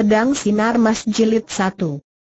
Pedang Sinar Mas Jilid 1.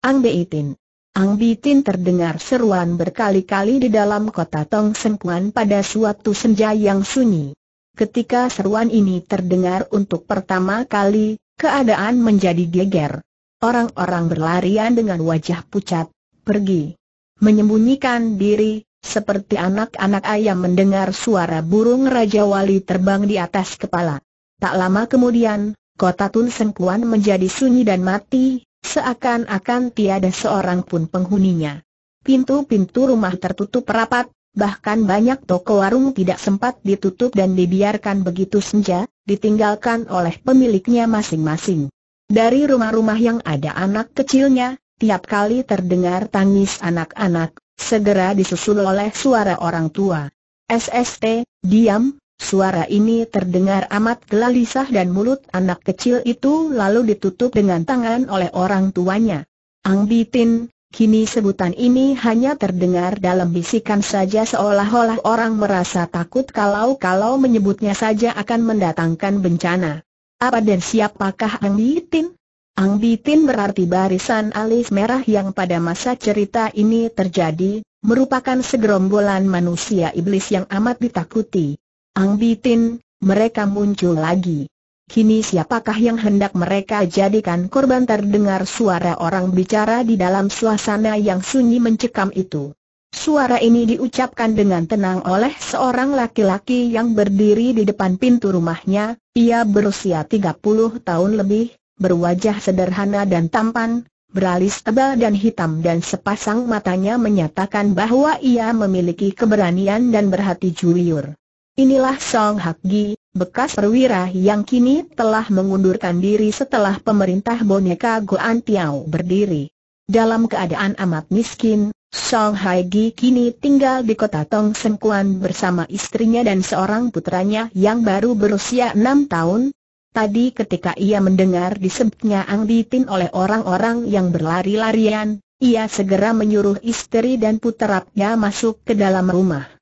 Ang Beitin. Ang Beitin terdengar seruan berkali-kali di dalam kota Tong Sengkuan pada suatu senja yang sunyi. Ketika seruan ini terdengar untuk pertama kali, keadaan menjadi geger. Orang-orang berlarian dengan wajah pucat, pergi, menyembunyikan diri, seperti anak-anak ayam mendengar suara burung Raja Wali terbang di atas kepala. Tak lama kemudian, kota Tun Sengkuan menjadi sunyi dan mati, seakan-akan tiada seorang pun penghuninya. Pintu-pintu rumah tertutup rapat, bahkan banyak toko warung tidak sempat ditutup dan dibiarkan begitu senja, ditinggalkan oleh pemiliknya masing-masing. Dari rumah-rumah yang ada anak kecilnya, tiap kali terdengar tangis anak-anak, segera disusul oleh suara orang tua. SST, diam, Suara ini terdengar amat gelisah dan mulut anak kecil itu lalu ditutup dengan tangan oleh orang tuanya. Ang Bitin, kini sebutan ini hanya terdengar dalam bisikan saja seolah-olah orang merasa takut kalau-kalau menyebutnya saja akan mendatangkan bencana. Apa dan siapakah Ang Bitin? Ang Bitin berarti barisan alis merah yang pada masa cerita ini terjadi, merupakan segerombolan manusia iblis yang amat ditakuti. Ang Bitin, mereka muncul lagi. Kini siapakah yang hendak mereka jadikan korban terdengar suara orang bicara di dalam suasana yang sunyi mencekam itu. Suara ini diucapkan dengan tenang oleh seorang laki-laki yang berdiri di depan pintu rumahnya, ia berusia 30 tahun lebih, berwajah sederhana dan tampan, beralis tebal dan hitam dan sepasang matanya menyatakan bahwa ia memiliki keberanian dan berhati jujur. Inilah Song Hak Gi, bekas perwira yang kini telah mengundurkan diri setelah pemerintah boneka Goan Tiao berdiri. Dalam keadaan amat miskin, Song Hai Gi kini tinggal di kota Tong Sengkuan bersama istrinya dan seorang putranya yang baru berusia enam tahun. Tadi ketika ia mendengar disebutnya Ang Ditin oleh orang-orang yang berlari-larian, ia segera menyuruh istri dan putranya masuk ke dalam rumah.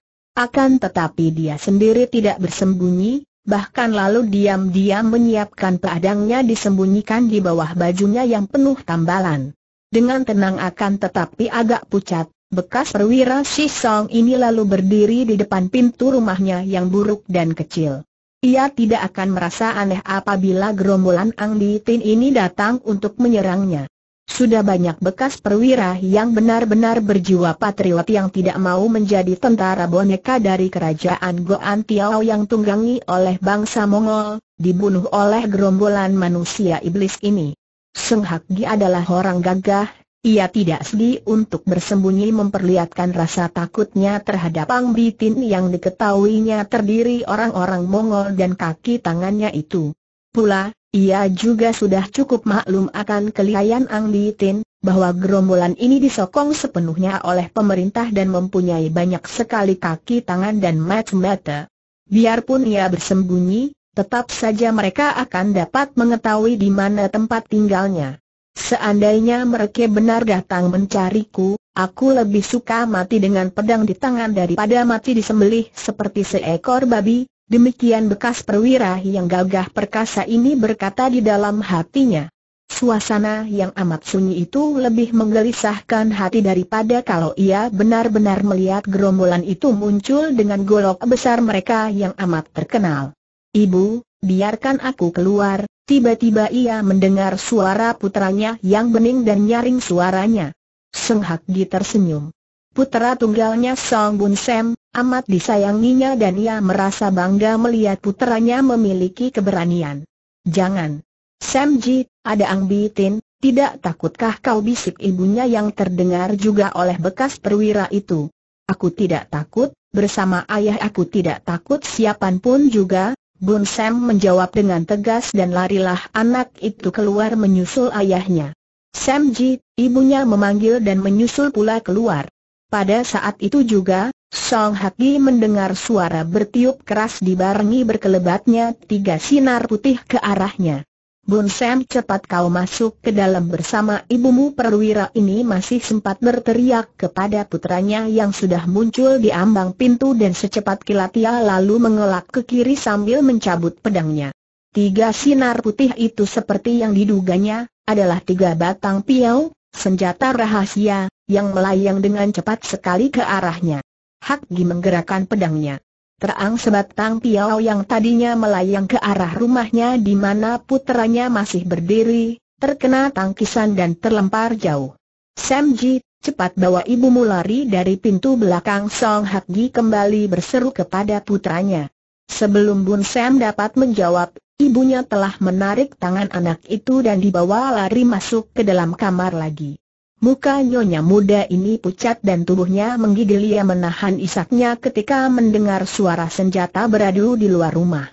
Akan tetapi dia sendiri tidak bersembunyi, bahkan lalu diam-diam menyiapkan pedangnya disembunyikan di bawah bajunya yang penuh tambalan. Dengan tenang akan tetapi agak pucat, bekas perwira Si Song ini lalu berdiri di depan pintu rumahnya yang buruk dan kecil. Ia tidak akan merasa aneh apabila gerombolan Ang Di Tin ini datang untuk menyerangnya. Sudah banyak bekas perwira yang benar-benar berjiwa patriot yang tidak mau menjadi tentara boneka dari kerajaan Goan Tiao yang tunggangi oleh bangsa Mongol, dibunuh oleh gerombolan manusia iblis ini. Seng Hak Gi adalah orang gagah, ia tidak sedih untuk bersembunyi memperlihatkan rasa takutnya terhadap Pang Bitin yang diketahuinya terdiri orang-orang Mongol dan kaki tangannya itu. Pula, ia juga sudah cukup maklum akan kelihayan Ang Tin, bahwa gerombolan ini disokong sepenuhnya oleh pemerintah dan mempunyai banyak sekali kaki tangan dan mata-mata. Biarpun ia bersembunyi, tetap saja mereka akan dapat mengetahui di mana tempat tinggalnya. Seandainya mereka benar datang mencariku, aku lebih suka mati dengan pedang di tangan daripada mati disembelih seperti seekor babi, Demikian bekas perwira yang gagah perkasa ini berkata di dalam hatinya. Suasana yang amat sunyi itu lebih menggelisahkan hati daripada kalau ia benar-benar melihat gerombolan itu muncul dengan golok besar mereka yang amat terkenal. Ibu, biarkan aku keluar, tiba-tiba ia mendengar suara putranya yang bening dan nyaring suaranya. senghak di tersenyum. Putera tunggalnya Song Bun Sam, amat disayanginya dan ia merasa bangga melihat putranya memiliki keberanian. Jangan. Sam Ji, ada Ang Tin, tidak takutkah kau bisik ibunya yang terdengar juga oleh bekas perwira itu? Aku tidak takut, bersama ayah aku tidak takut siapapun juga, Bun Sam menjawab dengan tegas dan larilah anak itu keluar menyusul ayahnya. Sam Ji, ibunya memanggil dan menyusul pula keluar. Pada saat itu juga, Song Haki mendengar suara bertiup keras dibarengi berkelebatnya tiga sinar putih ke arahnya. Bun Sam cepat kau masuk ke dalam bersama ibumu perwira ini masih sempat berteriak kepada putranya yang sudah muncul di ambang pintu dan secepat kilat ia lalu mengelak ke kiri sambil mencabut pedangnya. Tiga sinar putih itu seperti yang diduganya, adalah tiga batang piau, senjata rahasia, yang melayang dengan cepat sekali ke arahnya. Hak Gi menggerakkan pedangnya. Terang sebatang piau yang tadinya melayang ke arah rumahnya di mana putranya masih berdiri, terkena tangkisan dan terlempar jauh. Sam Ji, cepat bawa ibu lari dari pintu belakang Song Hak Gi kembali berseru kepada putranya. Sebelum Bun Sam dapat menjawab, ibunya telah menarik tangan anak itu dan dibawa lari masuk ke dalam kamar lagi. Muka nyonya muda ini pucat dan tubuhnya menggigil ia menahan isaknya ketika mendengar suara senjata beradu di luar rumah.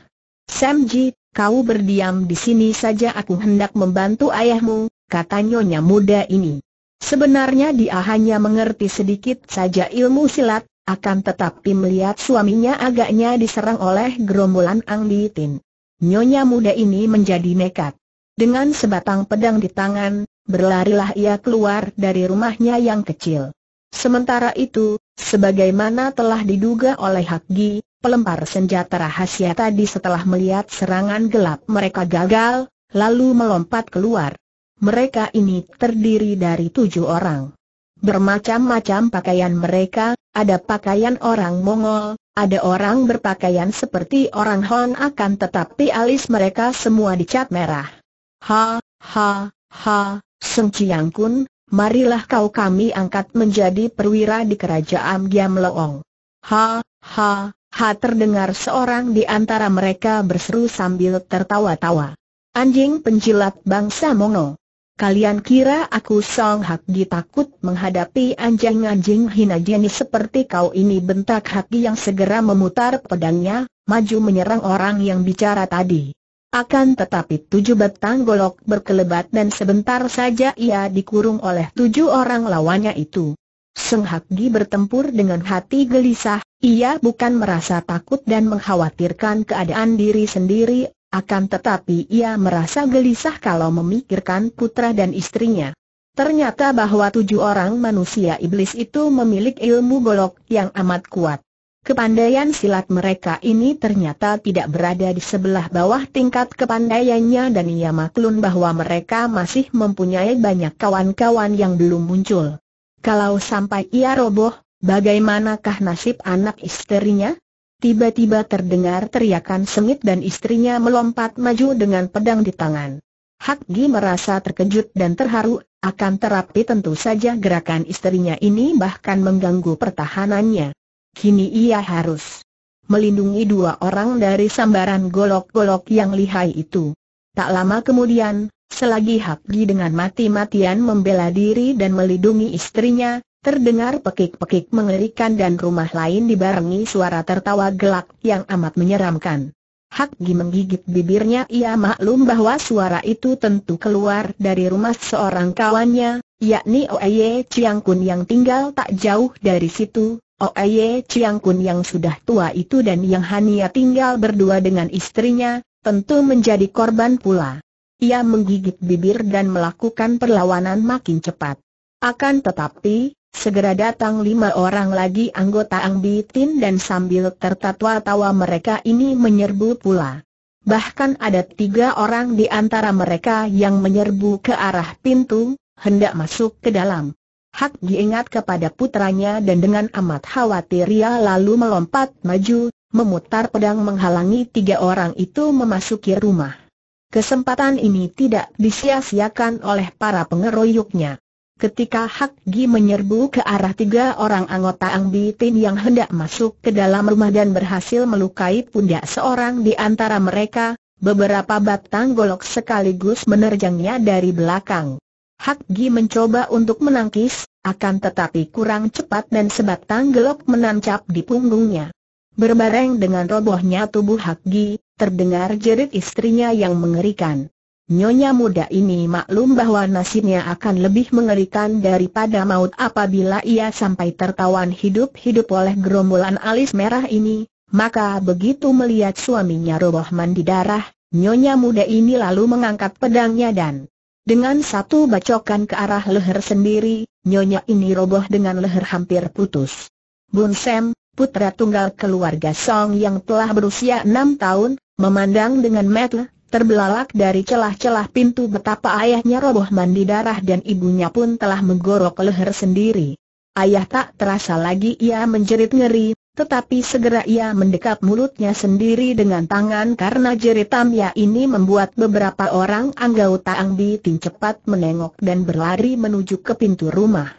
Sam Ji, kau berdiam di sini saja aku hendak membantu ayahmu, kata nyonya muda ini. Sebenarnya dia hanya mengerti sedikit saja ilmu silat, akan tetapi melihat suaminya agaknya diserang oleh gerombolan Ang Nyonya muda ini menjadi nekat. Dengan sebatang pedang di tangan, berlarilah ia keluar dari rumahnya yang kecil. Sementara itu, sebagaimana telah diduga oleh Hakgi, Gi, pelempar senjata rahasia tadi setelah melihat serangan gelap mereka gagal, lalu melompat keluar. Mereka ini terdiri dari tujuh orang. Bermacam-macam pakaian mereka, ada pakaian orang Mongol, ada orang berpakaian seperti orang Hon akan tetapi alis mereka semua dicat merah. Ha, ha, ha, Seng Senciang Kun, marilah kau kami angkat menjadi perwira di kerajaan Giam Loong. Ha, ha, ha terdengar seorang di antara mereka berseru sambil tertawa-tawa. Anjing penjilat bangsa Mongo. Kalian kira aku Song Hak Di takut menghadapi anjing-anjing hina jenis seperti kau ini bentak Hak Gi yang segera memutar pedangnya, maju menyerang orang yang bicara tadi. Akan tetapi tujuh batang golok berkelebat dan sebentar saja ia dikurung oleh tujuh orang lawannya itu. Seng Hak bertempur dengan hati gelisah, ia bukan merasa takut dan mengkhawatirkan keadaan diri sendiri, akan tetapi ia merasa gelisah kalau memikirkan putra dan istrinya. Ternyata bahwa tujuh orang manusia iblis itu memiliki ilmu golok yang amat kuat. Kepandaian silat mereka ini ternyata tidak berada di sebelah bawah tingkat kepandaiannya dan ia maklum bahwa mereka masih mempunyai banyak kawan-kawan yang belum muncul. Kalau sampai ia roboh, bagaimanakah nasib anak istrinya? Tiba-tiba terdengar teriakan sengit dan istrinya melompat maju dengan pedang di tangan. Hakgi merasa terkejut dan terharu, akan terapi tentu saja gerakan istrinya ini bahkan mengganggu pertahanannya kini ia harus melindungi dua orang dari sambaran golok-golok yang lihai itu. Tak lama kemudian, selagi Hakgi dengan mati-matian membela diri dan melindungi istrinya, terdengar pekik-pekik mengerikan dan rumah lain dibarengi suara tertawa gelak yang amat menyeramkan. Hakgi menggigit bibirnya ia maklum bahwa suara itu tentu keluar dari rumah seorang kawannya, yakni Oeye Chiang Kun yang tinggal tak jauh dari situ, Oeye oh, Chiang Kun yang sudah tua itu dan yang Hania tinggal berdua dengan istrinya, tentu menjadi korban pula. Ia menggigit bibir dan melakukan perlawanan makin cepat. Akan tetapi, segera datang lima orang lagi anggota Ang Bitin dan sambil tertawa-tawa mereka ini menyerbu pula. Bahkan ada tiga orang di antara mereka yang menyerbu ke arah pintu, hendak masuk ke dalam. Hak diingat kepada putranya dan dengan amat khawatir ia lalu melompat maju, memutar pedang menghalangi tiga orang itu memasuki rumah. Kesempatan ini tidak disia-siakan oleh para pengeroyoknya. Ketika Hak Gi menyerbu ke arah tiga orang anggota Ang Bitin yang hendak masuk ke dalam rumah dan berhasil melukai pundak seorang di antara mereka, beberapa batang golok sekaligus menerjangnya dari belakang. Hak Gi mencoba untuk menangkis, akan tetapi kurang cepat dan sebatang gelok menancap di punggungnya. Berbareng dengan robohnya tubuh Hak terdengar jerit istrinya yang mengerikan. Nyonya muda ini maklum bahwa nasibnya akan lebih mengerikan daripada maut apabila ia sampai tertawan hidup-hidup oleh gerombolan alis merah ini, maka begitu melihat suaminya roboh mandi darah, nyonya muda ini lalu mengangkat pedangnya dan dengan satu bacokan ke arah leher sendiri, nyonya ini roboh dengan leher hampir putus. Bun Sam, putra tunggal keluarga Song yang telah berusia enam tahun, memandang dengan mata terbelalak dari celah-celah pintu betapa ayahnya roboh mandi darah dan ibunya pun telah menggorok leher sendiri. Ayah tak terasa lagi ia menjerit ngeri, tetapi segera ia mendekap mulutnya sendiri dengan tangan karena ia ini membuat beberapa orang anggota Angbi Ting cepat menengok dan berlari menuju ke pintu rumah.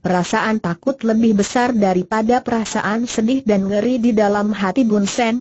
Perasaan takut lebih besar daripada perasaan sedih dan ngeri di dalam hati Bun Sen,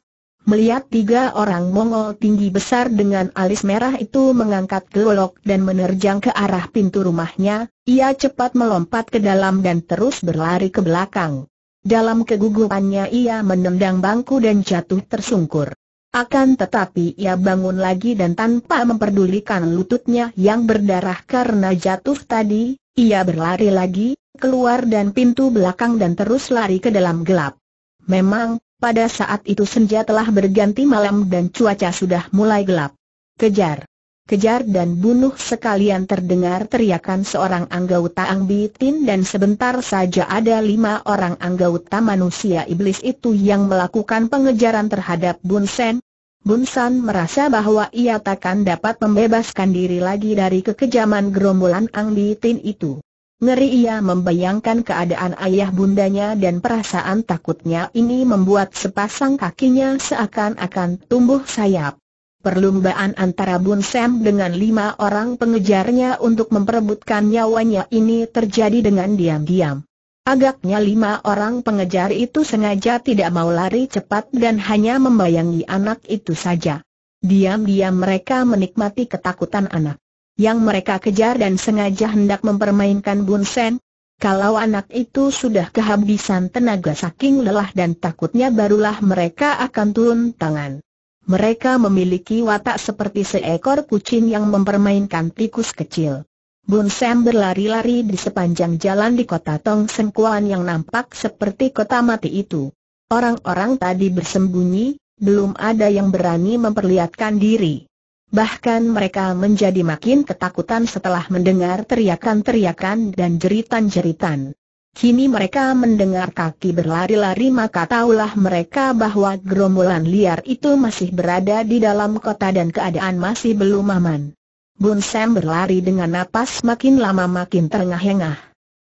Melihat tiga orang Mongol tinggi besar dengan alis merah itu mengangkat golok dan menerjang ke arah pintu rumahnya, ia cepat melompat ke dalam dan terus berlari ke belakang. Dalam kegugupannya ia menendang bangku dan jatuh tersungkur. Akan tetapi ia bangun lagi dan tanpa memperdulikan lututnya yang berdarah karena jatuh tadi, ia berlari lagi, keluar dan pintu belakang dan terus lari ke dalam gelap. Memang, pada saat itu senja telah berganti malam dan cuaca sudah mulai gelap. Kejar! Kejar dan bunuh sekalian terdengar teriakan seorang anggota Angbitin dan sebentar saja ada lima orang anggota manusia iblis itu yang melakukan pengejaran terhadap Bunsen. Sen. merasa bahwa ia takkan dapat membebaskan diri lagi dari kekejaman gerombolan Angbitin itu. Ngeri ia membayangkan keadaan ayah bundanya dan perasaan takutnya ini membuat sepasang kakinya seakan-akan tumbuh sayap. Perlombaan antara Bun Sam dengan lima orang pengejarnya untuk memperebutkan nyawanya ini terjadi dengan diam-diam. Agaknya lima orang pengejar itu sengaja tidak mau lari cepat dan hanya membayangi anak itu saja. Diam-diam mereka menikmati ketakutan anak yang mereka kejar dan sengaja hendak mempermainkan Bun Sen. Kalau anak itu sudah kehabisan tenaga saking lelah dan takutnya barulah mereka akan turun tangan. Mereka memiliki watak seperti seekor kucing yang mempermainkan tikus kecil. Bun Sam berlari-lari di sepanjang jalan di kota Tong Sengkuan yang nampak seperti kota mati itu. Orang-orang tadi bersembunyi, belum ada yang berani memperlihatkan diri. Bahkan mereka menjadi makin ketakutan setelah mendengar teriakan-teriakan dan jeritan-jeritan. Kini mereka mendengar kaki berlari-lari maka taulah mereka bahwa gerombolan liar itu masih berada di dalam kota dan keadaan masih belum aman. Bun Sam berlari dengan napas makin lama makin terengah-engah.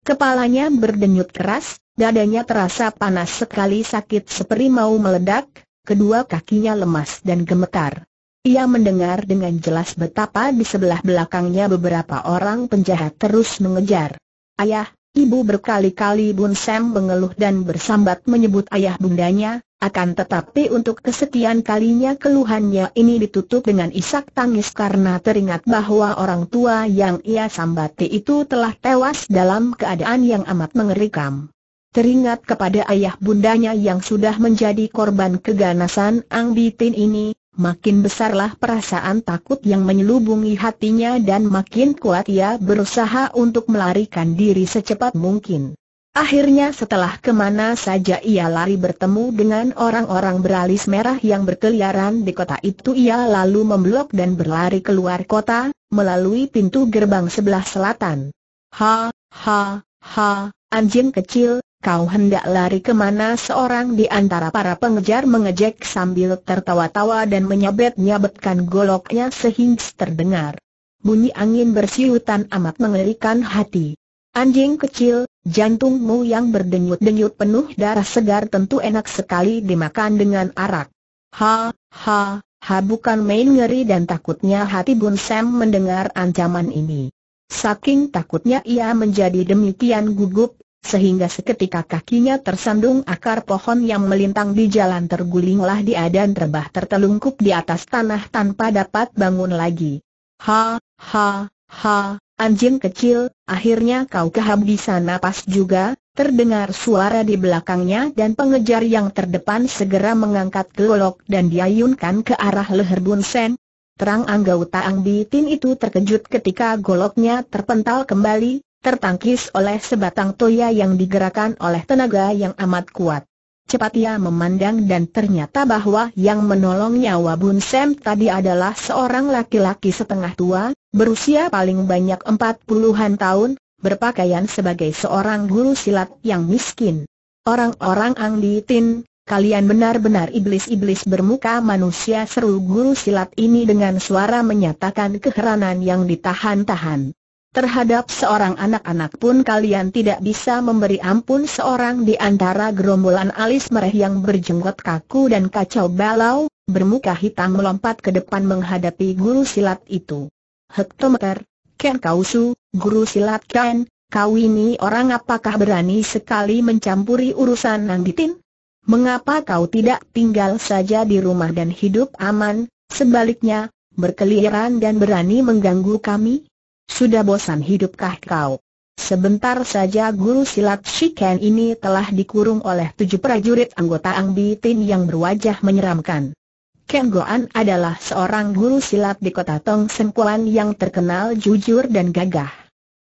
Kepalanya berdenyut keras, dadanya terasa panas sekali sakit seperti mau meledak, kedua kakinya lemas dan gemetar. Ia mendengar dengan jelas betapa di sebelah belakangnya beberapa orang penjahat terus mengejar. Ayah, ibu berkali-kali Bun Sam mengeluh dan bersambat menyebut ayah bundanya, akan tetapi untuk kesekian kalinya keluhannya ini ditutup dengan isak tangis karena teringat bahwa orang tua yang ia sambati itu telah tewas dalam keadaan yang amat mengerikan. Teringat kepada ayah bundanya yang sudah menjadi korban keganasan Ang Bitin ini, makin besarlah perasaan takut yang menyelubungi hatinya dan makin kuat ia berusaha untuk melarikan diri secepat mungkin. Akhirnya setelah kemana saja ia lari bertemu dengan orang-orang beralis merah yang berkeliaran di kota itu ia lalu memblok dan berlari keluar kota, melalui pintu gerbang sebelah selatan. Ha, ha, ha, anjing kecil, Kau hendak lari kemana seorang di antara para pengejar mengejek sambil tertawa-tawa dan menyabet-nyabetkan goloknya sehingga terdengar. Bunyi angin bersiutan amat mengerikan hati. Anjing kecil, jantungmu yang berdenyut-denyut penuh darah segar tentu enak sekali dimakan dengan arak. Ha, ha, ha bukan main ngeri dan takutnya hati Bun Sam mendengar ancaman ini. Saking takutnya ia menjadi demikian gugup sehingga seketika kakinya tersandung akar pohon yang melintang di jalan tergulinglah dia dan terbah tertelungkup di atas tanah tanpa dapat bangun lagi. Ha, ha, ha, anjing kecil, akhirnya kau kehabisan napas juga, terdengar suara di belakangnya dan pengejar yang terdepan segera mengangkat golok dan diayunkan ke arah leher Bun Sen. Terang anggota Ang tin itu terkejut ketika goloknya terpental kembali, tertangkis oleh sebatang toya yang digerakkan oleh tenaga yang amat kuat. Cepat ia memandang dan ternyata bahwa yang nyawa nyawa Sam tadi adalah seorang laki-laki setengah tua, berusia paling banyak empat puluhan tahun, berpakaian sebagai seorang guru silat yang miskin. Orang-orang Di Tin, kalian benar-benar iblis-iblis bermuka manusia seru guru silat ini dengan suara menyatakan keheranan yang ditahan-tahan. Terhadap seorang anak-anak pun kalian tidak bisa memberi ampun seorang di antara gerombolan alis merah yang berjenggot kaku dan kacau balau, bermuka hitam melompat ke depan menghadapi guru silat itu. Hektometer, Ken Kausu, guru silat Ken, kau ini orang apakah berani sekali mencampuri urusan Nang Ditin? Mengapa kau tidak tinggal saja di rumah dan hidup aman, sebaliknya, berkeliaran dan berani mengganggu kami? Sudah bosan hidupkah kau? Sebentar saja guru silat Shiken ini telah dikurung oleh tujuh prajurit anggota Ang Bitin yang berwajah menyeramkan. Ken Goan adalah seorang guru silat di kota Tong Sengkuan yang terkenal jujur dan gagah.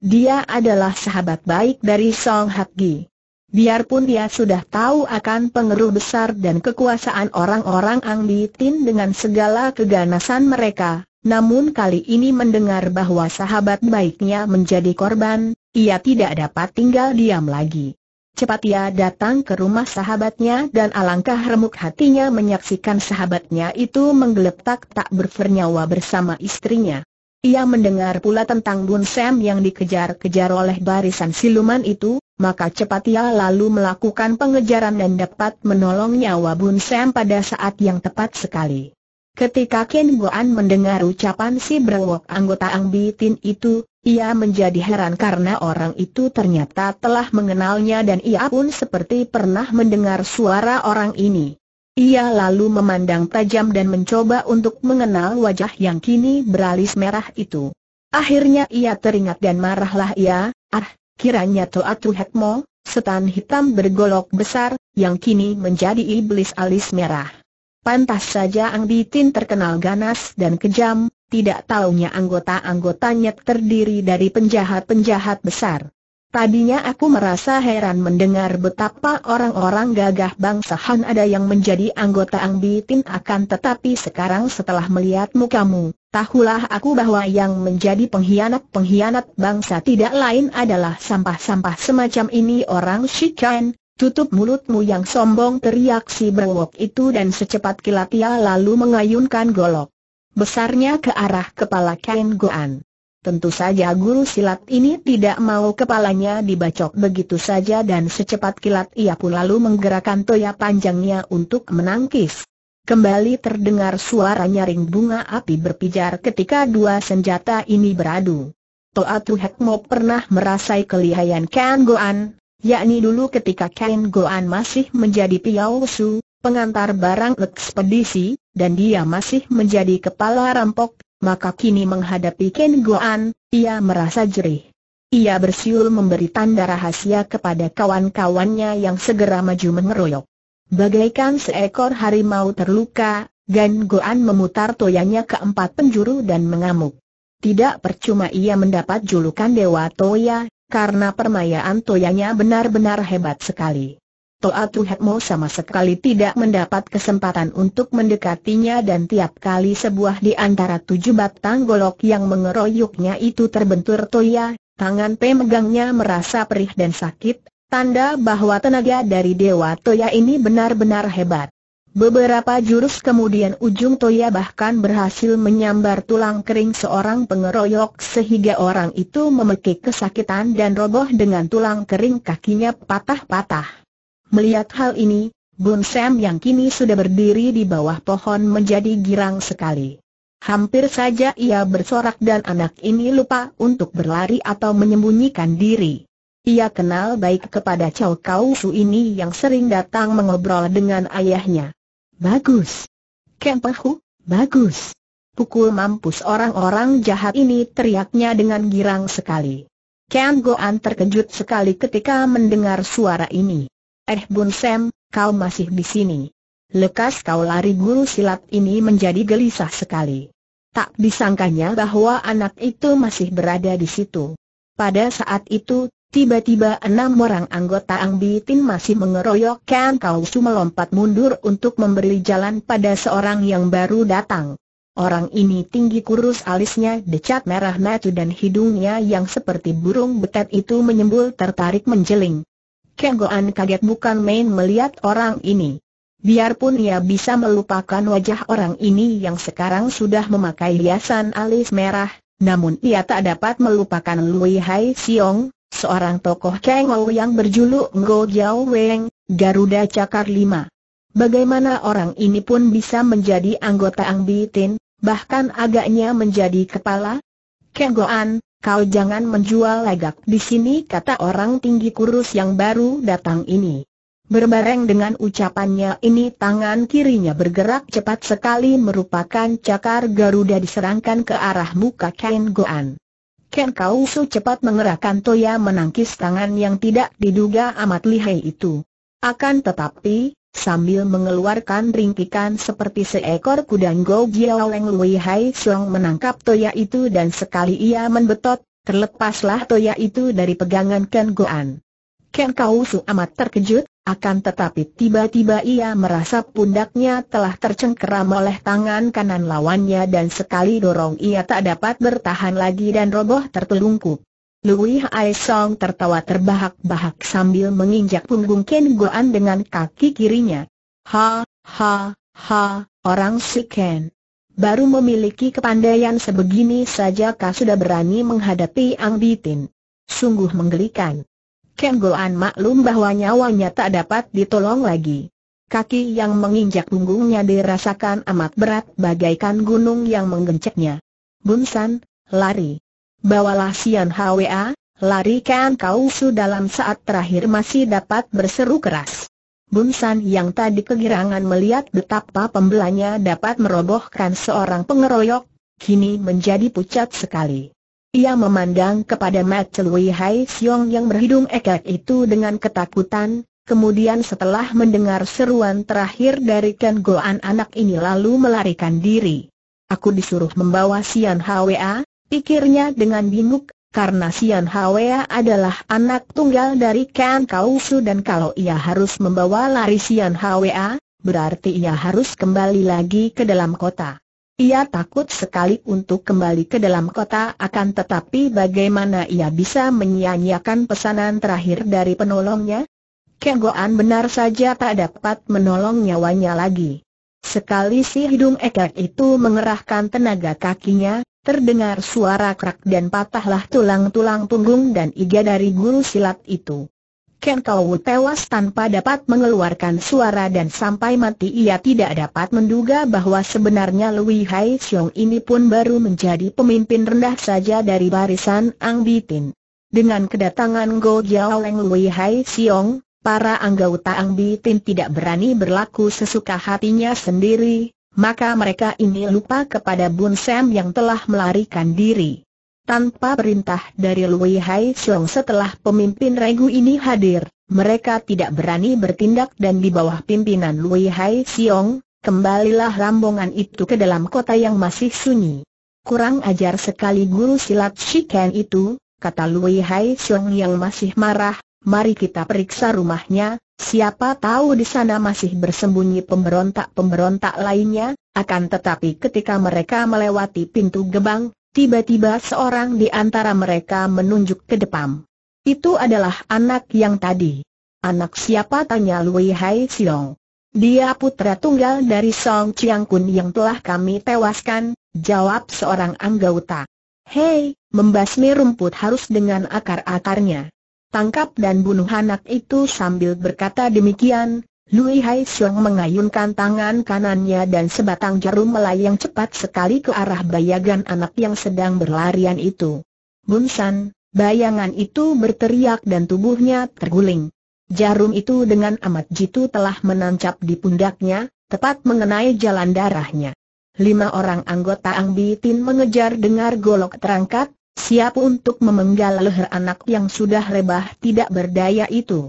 Dia adalah sahabat baik dari Song Hak Gi. Biarpun dia sudah tahu akan pengeruh besar dan kekuasaan orang-orang Ang Bitin dengan segala keganasan mereka, namun kali ini mendengar bahwa sahabat baiknya menjadi korban, ia tidak dapat tinggal diam lagi. Cepat ia datang ke rumah sahabatnya dan alangkah remuk hatinya menyaksikan sahabatnya itu menggeletak tak bernyawa bersama istrinya. Ia mendengar pula tentang Bun Sam yang dikejar-kejar oleh barisan siluman itu, maka cepat ia lalu melakukan pengejaran dan dapat menolong nyawa Bun Sam pada saat yang tepat sekali. Ketika Ken Goan mendengar ucapan si brewok anggota Ang Bitin itu, ia menjadi heran karena orang itu ternyata telah mengenalnya dan ia pun seperti pernah mendengar suara orang ini. Ia lalu memandang tajam dan mencoba untuk mengenal wajah yang kini beralis merah itu. Akhirnya ia teringat dan marahlah ia, ah, kiranya Toatu Hekmo, setan hitam bergolok besar, yang kini menjadi iblis alis merah. Pantas saja Ang Bitin terkenal ganas dan kejam, tidak taunya anggota-anggotanya terdiri dari penjahat-penjahat besar. Tadinya aku merasa heran mendengar betapa orang-orang gagah bangsa Han ada yang menjadi anggota Ang Bitin akan tetapi sekarang setelah melihat mukamu, tahulah aku bahwa yang menjadi pengkhianat-pengkhianat bangsa tidak lain adalah sampah-sampah semacam ini orang Shikan, Tutup mulutmu yang sombong teriak si berwok itu dan secepat kilat ia lalu mengayunkan golok. Besarnya ke arah kepala Ken Goan. Tentu saja guru silat ini tidak mau kepalanya dibacok begitu saja dan secepat kilat ia pun lalu menggerakkan toya panjangnya untuk menangkis. Kembali terdengar suara nyaring bunga api berpijar ketika dua senjata ini beradu. Toa Tuhekmo pernah merasai kelihayan Ken Goan, yakni dulu ketika Ken Goan masih menjadi Piau Su, pengantar barang ekspedisi, dan dia masih menjadi kepala rampok, maka kini menghadapi Ken Goan, ia merasa jerih. Ia bersiul memberi tanda rahasia kepada kawan-kawannya yang segera maju mengeroyok. Bagaikan seekor harimau terluka, Gan Goan memutar toyanya ke empat penjuru dan mengamuk. Tidak percuma ia mendapat julukan Dewa Toya, karena permayaan Toyanya benar-benar hebat sekali. Toa Tuhetmo sama sekali tidak mendapat kesempatan untuk mendekatinya dan tiap kali sebuah di antara tujuh batang golok yang mengeroyoknya itu terbentur Toya, tangan pemegangnya merasa perih dan sakit, tanda bahwa tenaga dari Dewa Toya ini benar-benar hebat. Beberapa jurus kemudian ujung Toya bahkan berhasil menyambar tulang kering seorang pengeroyok sehingga orang itu memekik kesakitan dan roboh dengan tulang kering kakinya patah-patah. Melihat hal ini, Bun Sam yang kini sudah berdiri di bawah pohon menjadi girang sekali. Hampir saja ia bersorak dan anak ini lupa untuk berlari atau menyembunyikan diri. Ia kenal baik kepada Chow Kau Su ini yang sering datang mengobrol dengan ayahnya. Bagus. Kempahu, bagus. Pukul mampus orang-orang jahat ini teriaknya dengan girang sekali. Ken Goan terkejut sekali ketika mendengar suara ini. Eh Bun Sam, kau masih di sini. Lekas kau lari guru silat ini menjadi gelisah sekali. Tak disangkanya bahwa anak itu masih berada di situ. Pada saat itu, Tiba-tiba enam orang anggota Ang Bitin masih mengeroyok Kan Kau melompat mundur untuk memberi jalan pada seorang yang baru datang. Orang ini tinggi kurus alisnya decat merah matu dan hidungnya yang seperti burung betet itu menyembul tertarik menjeling. Kenggoan kaget bukan main melihat orang ini. Biarpun ia bisa melupakan wajah orang ini yang sekarang sudah memakai hiasan alis merah, namun ia tak dapat melupakan Lui Hai Siong, Seorang tokoh Kengou yang berjuluk Ngo Jiao Weng, Garuda Cakar Lima. Bagaimana orang ini pun bisa menjadi anggota Ang Bitin, bahkan agaknya menjadi kepala? Kenggoan, kau jangan menjual lagak di sini kata orang tinggi kurus yang baru datang ini. Berbareng dengan ucapannya ini tangan kirinya bergerak cepat sekali merupakan cakar Garuda diserangkan ke arah muka Ken Ken Kau Su cepat mengerahkan Toya menangkis tangan yang tidak diduga amat lihai itu. Akan tetapi, sambil mengeluarkan ringkikan seperti seekor kuda Go Jiao Leng Lui Hai Suang menangkap Toya itu dan sekali ia membetot, terlepaslah Toya itu dari pegangan Ken Goan. Ken Kausu amat terkejut, akan tetapi tiba-tiba ia merasa pundaknya telah tercengkeram oleh tangan kanan lawannya dan sekali dorong ia tak dapat bertahan lagi dan roboh tertelungkup. Louis Ai Song tertawa terbahak-bahak sambil menginjak punggung Ken Goan dengan kaki kirinya. Ha, ha, ha, orang si Ken. Baru memiliki kepandaian sebegini saja kau sudah berani menghadapi Ang Bitin. Sungguh menggelikan. Ken Goan maklum bahwa nyawanya tak dapat ditolong lagi. Kaki yang menginjak punggungnya dirasakan amat berat bagaikan gunung yang menggenceknya. Bunsan, lari. Bawalah Sian Hwa, lari Ken Kau Su dalam saat terakhir masih dapat berseru keras. Bunsan yang tadi kegirangan melihat betapa pembelanya dapat merobohkan seorang pengeroyok, kini menjadi pucat sekali. Ia memandang kepada Mat Lui Hai Siong yang berhidung ekek itu dengan ketakutan, kemudian setelah mendengar seruan terakhir dari Ken Goan anak ini lalu melarikan diri. Aku disuruh membawa Sian Hwa, pikirnya dengan bingung, karena Sian Hwa adalah anak tunggal dari Ken Kausu dan kalau ia harus membawa lari Sian Hwa, berarti ia harus kembali lagi ke dalam kota. Ia takut sekali untuk kembali ke dalam kota akan tetapi bagaimana ia bisa menyia-nyiakan pesanan terakhir dari penolongnya? Kegoan benar saja tak dapat menolong nyawanya lagi. Sekali si hidung ekek itu mengerahkan tenaga kakinya, terdengar suara krak dan patahlah tulang-tulang punggung dan iga dari guru silat itu. Ken Kau tewas tanpa dapat mengeluarkan suara dan sampai mati ia tidak dapat menduga bahwa sebenarnya Lui Hai Xiong ini pun baru menjadi pemimpin rendah saja dari barisan Ang Bitin. Dengan kedatangan Go Jiao Leng Lui Hai Xiong, para anggota Ang Bitin tidak berani berlaku sesuka hatinya sendiri, maka mereka ini lupa kepada Bun Sam yang telah melarikan diri. Tanpa perintah dari Lui Hai Xiong setelah pemimpin regu ini hadir, mereka tidak berani bertindak dan di bawah pimpinan Lui Hai Xiong, kembalilah rombongan itu ke dalam kota yang masih sunyi. Kurang ajar sekali guru silat Shiken itu, kata Lui Hai Xiong yang masih marah, mari kita periksa rumahnya, siapa tahu di sana masih bersembunyi pemberontak-pemberontak lainnya, akan tetapi ketika mereka melewati pintu gebang, Tiba-tiba seorang di antara mereka menunjuk ke depan. Itu adalah anak yang tadi. Anak siapa tanya Lui Hai Siong. Dia putra tunggal dari Song Chiang Kun yang telah kami tewaskan, jawab seorang anggota. Hei, membasmi rumput harus dengan akar-akarnya. Tangkap dan bunuh anak itu sambil berkata demikian, Lui Hai Xiong mengayunkan tangan kanannya dan sebatang jarum melayang cepat sekali ke arah bayangan anak yang sedang berlarian itu. San, bayangan itu berteriak dan tubuhnya terguling. Jarum itu dengan amat jitu telah menancap di pundaknya, tepat mengenai jalan darahnya. Lima orang anggota Ang Bitin mengejar dengar golok terangkat, siap untuk memenggal leher anak yang sudah rebah tidak berdaya itu.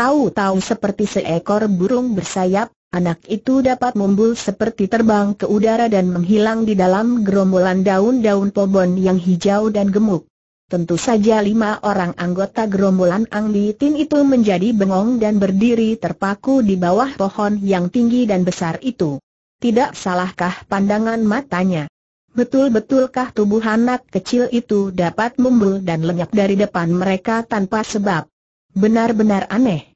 Tahu-tahu seperti seekor burung bersayap, anak itu dapat membul seperti terbang ke udara dan menghilang di dalam gerombolan daun-daun pohon yang hijau dan gemuk. Tentu saja lima orang anggota gerombolan Ang Tin itu menjadi bengong dan berdiri terpaku di bawah pohon yang tinggi dan besar itu. Tidak salahkah pandangan matanya? Betul-betulkah tubuh anak kecil itu dapat membul dan lenyap dari depan mereka tanpa sebab? Benar-benar aneh.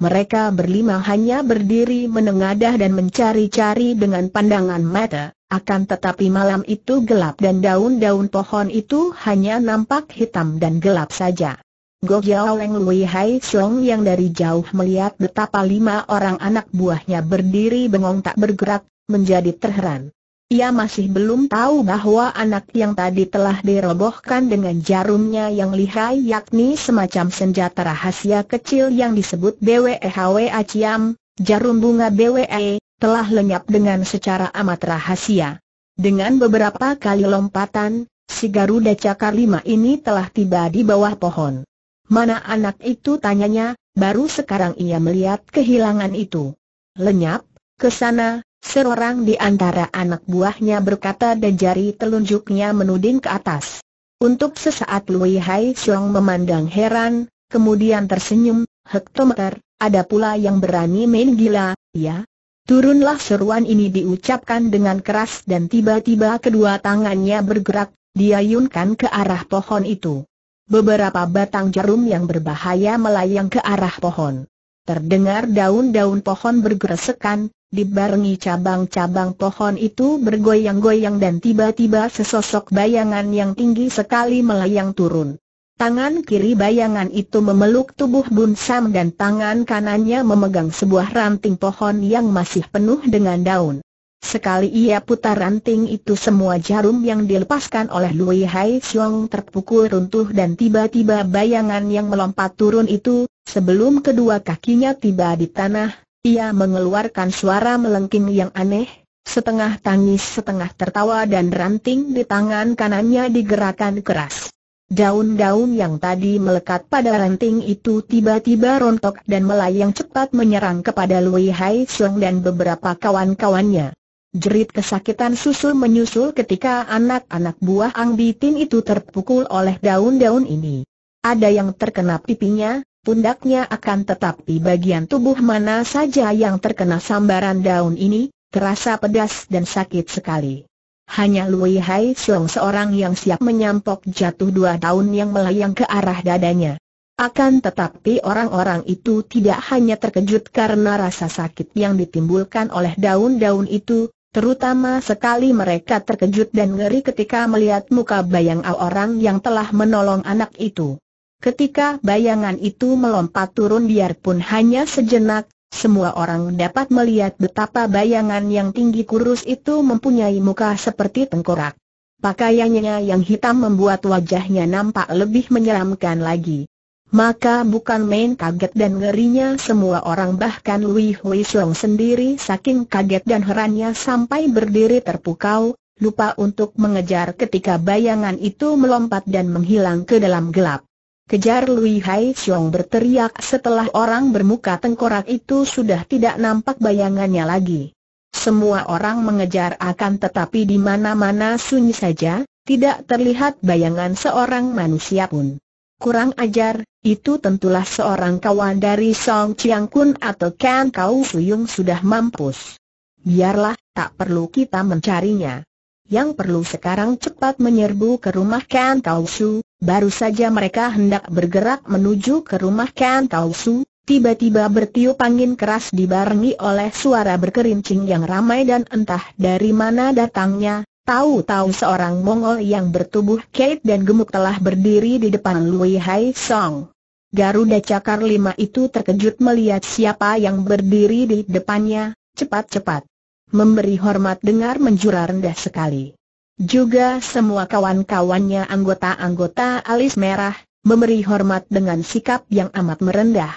Mereka berlima hanya berdiri menengadah dan mencari-cari dengan pandangan mata, akan tetapi malam itu gelap dan daun-daun pohon itu hanya nampak hitam dan gelap saja. Go Jiao Leng Lui Hai Song yang dari jauh melihat betapa lima orang anak buahnya berdiri bengong tak bergerak, menjadi terheran. Ia masih belum tahu bahwa anak yang tadi telah dirobohkan dengan jarumnya yang lihai yakni semacam senjata rahasia kecil yang disebut BWEHW e Aciam, jarum bunga BWE, telah lenyap dengan secara amat rahasia. Dengan beberapa kali lompatan, si Garuda Cakar lima ini telah tiba di bawah pohon. Mana anak itu tanyanya, baru sekarang ia melihat kehilangan itu. Lenyap, ke sana, Seorang di antara anak buahnya berkata dan jari telunjuknya menuding ke atas. Untuk sesaat Lui Hai Xiong memandang heran, kemudian tersenyum, hektometer, ada pula yang berani main gila, ya? Turunlah seruan ini diucapkan dengan keras dan tiba-tiba kedua tangannya bergerak, diayunkan ke arah pohon itu. Beberapa batang jarum yang berbahaya melayang ke arah pohon. Terdengar daun-daun pohon bergeresekan, dibarengi cabang-cabang pohon itu bergoyang-goyang dan tiba-tiba sesosok bayangan yang tinggi sekali melayang turun. Tangan kiri bayangan itu memeluk tubuh Bun Sam dan tangan kanannya memegang sebuah ranting pohon yang masih penuh dengan daun. Sekali ia putar ranting itu semua jarum yang dilepaskan oleh Lui Hai Xiong terpukul runtuh dan tiba-tiba bayangan yang melompat turun itu, sebelum kedua kakinya tiba di tanah, ia mengeluarkan suara melengking yang aneh, setengah tangis setengah tertawa dan ranting di tangan kanannya digerakkan keras. Daun-daun yang tadi melekat pada ranting itu tiba-tiba rontok dan melayang cepat menyerang kepada Lui Hai Sung dan beberapa kawan-kawannya. Jerit kesakitan susul menyusul ketika anak-anak buah Ang Bitin itu terpukul oleh daun-daun ini. Ada yang terkena pipinya, pundaknya akan tetapi bagian tubuh mana saja yang terkena sambaran daun ini, terasa pedas dan sakit sekali. Hanya Lui Hai Siong seorang yang siap menyampok jatuh dua daun yang melayang ke arah dadanya. Akan tetapi orang-orang itu tidak hanya terkejut karena rasa sakit yang ditimbulkan oleh daun-daun itu, terutama sekali mereka terkejut dan ngeri ketika melihat muka bayang orang yang telah menolong anak itu. Ketika bayangan itu melompat turun biarpun hanya sejenak, semua orang dapat melihat betapa bayangan yang tinggi kurus itu mempunyai muka seperti tengkorak. Pakaiannya yang hitam membuat wajahnya nampak lebih menyeramkan lagi. Maka bukan main kaget dan ngerinya semua orang bahkan Lui Hui Song sendiri saking kaget dan herannya sampai berdiri terpukau, lupa untuk mengejar ketika bayangan itu melompat dan menghilang ke dalam gelap. Kejar Lui Hai Xiong berteriak setelah orang bermuka tengkorak itu sudah tidak nampak bayangannya lagi. Semua orang mengejar akan tetapi di mana-mana sunyi saja, tidak terlihat bayangan seorang manusia pun. Kurang ajar, itu tentulah seorang kawan dari Song Chiang Kun atau Kan Kau Suyung sudah mampus. Biarlah, tak perlu kita mencarinya yang perlu sekarang cepat menyerbu ke rumah Kan Tau Su, baru saja mereka hendak bergerak menuju ke rumah Kan Tau Su, tiba-tiba bertiup angin keras dibarengi oleh suara berkerincing yang ramai dan entah dari mana datangnya, tahu-tahu seorang Mongol yang bertubuh kait dan gemuk telah berdiri di depan Lui Hai Song. Garuda Cakar Lima itu terkejut melihat siapa yang berdiri di depannya, cepat-cepat memberi hormat dengar menjura rendah sekali. Juga semua kawan-kawannya anggota-anggota alis merah, memberi hormat dengan sikap yang amat merendah.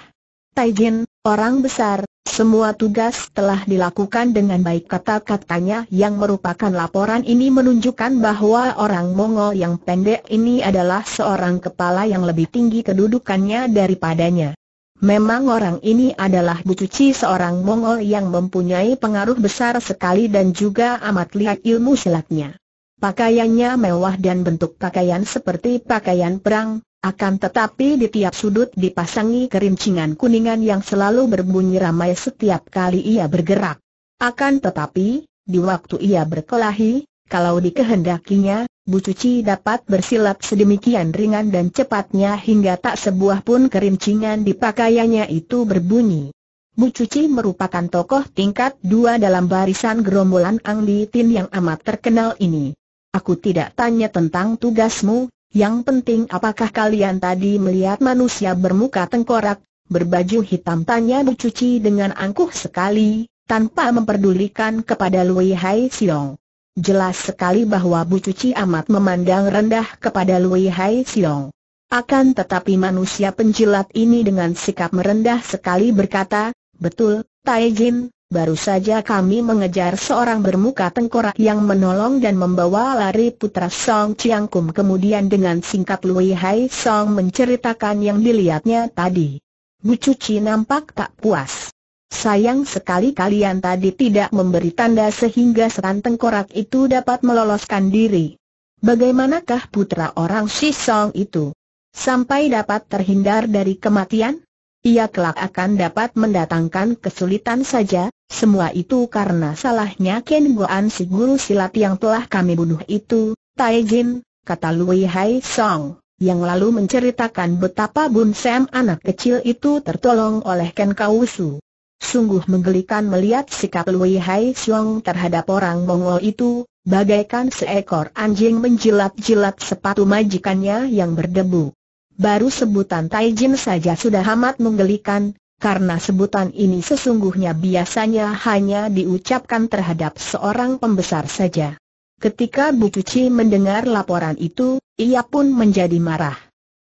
Taijin, orang besar, semua tugas telah dilakukan dengan baik kata-katanya yang merupakan laporan ini menunjukkan bahwa orang Mongol yang pendek ini adalah seorang kepala yang lebih tinggi kedudukannya daripadanya. Memang orang ini adalah Bucuci seorang Mongol yang mempunyai pengaruh besar sekali dan juga amat lihat ilmu silatnya. Pakaiannya mewah dan bentuk pakaian seperti pakaian perang, akan tetapi di tiap sudut dipasangi kerincingan kuningan yang selalu berbunyi ramai setiap kali ia bergerak. Akan tetapi, di waktu ia berkelahi, kalau dikehendakinya, Bu Cuci dapat bersilap sedemikian ringan dan cepatnya hingga tak sebuah pun kerincingan di pakaiannya itu berbunyi. Bu Cuci merupakan tokoh tingkat dua dalam barisan gerombolan Ang Di Tin yang amat terkenal ini. Aku tidak tanya tentang tugasmu, yang penting apakah kalian tadi melihat manusia bermuka tengkorak, berbaju hitam tanya Bu Cuci dengan angkuh sekali, tanpa memperdulikan kepada Lui Hai Siong. Jelas sekali bahwa Bu Cuci amat memandang rendah kepada Lui Hai Siong. Akan tetapi manusia penjilat ini dengan sikap merendah sekali berkata, Betul, Tai Jin, baru saja kami mengejar seorang bermuka tengkorak yang menolong dan membawa lari putra Song Chiang Kum. Kemudian dengan singkat Lui Hai Song menceritakan yang dilihatnya tadi. Bu Cuci nampak tak puas. Sayang sekali kalian tadi tidak memberi tanda sehingga seranteng tengkorak itu dapat meloloskan diri. Bagaimanakah putra orang Shisong itu? Sampai dapat terhindar dari kematian? Ia kelak akan dapat mendatangkan kesulitan saja, semua itu karena salahnya Ken Guan si guru silat yang telah kami bunuh itu, Tai Jin, kata Lui Hai Song, yang lalu menceritakan betapa Bun Sam anak kecil itu tertolong oleh Ken Kausu. Sungguh menggelikan melihat sikap Lui Hai Xiong terhadap orang Mongol itu, bagaikan seekor anjing menjilat-jilat sepatu majikannya yang berdebu. Baru sebutan Taijin saja sudah amat menggelikan, karena sebutan ini sesungguhnya biasanya hanya diucapkan terhadap seorang pembesar saja. Ketika Bu Cuci mendengar laporan itu, ia pun menjadi marah.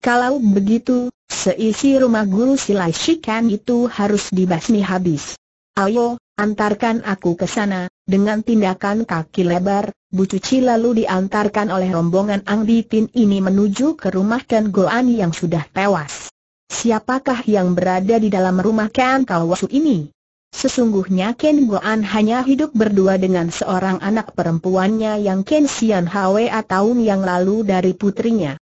Kalau begitu, seisi rumah guru Silai Shikan itu harus dibasmi habis. Ayo, antarkan aku ke sana, dengan tindakan kaki lebar, Bu Cuci lalu diantarkan oleh rombongan Ang Ditin ini menuju ke rumah Ken Goan yang sudah tewas. Siapakah yang berada di dalam rumah Ken Kawasu ini? Sesungguhnya Ken Goan hanya hidup berdua dengan seorang anak perempuannya yang Ken Sian Hwa tahun yang lalu dari putrinya.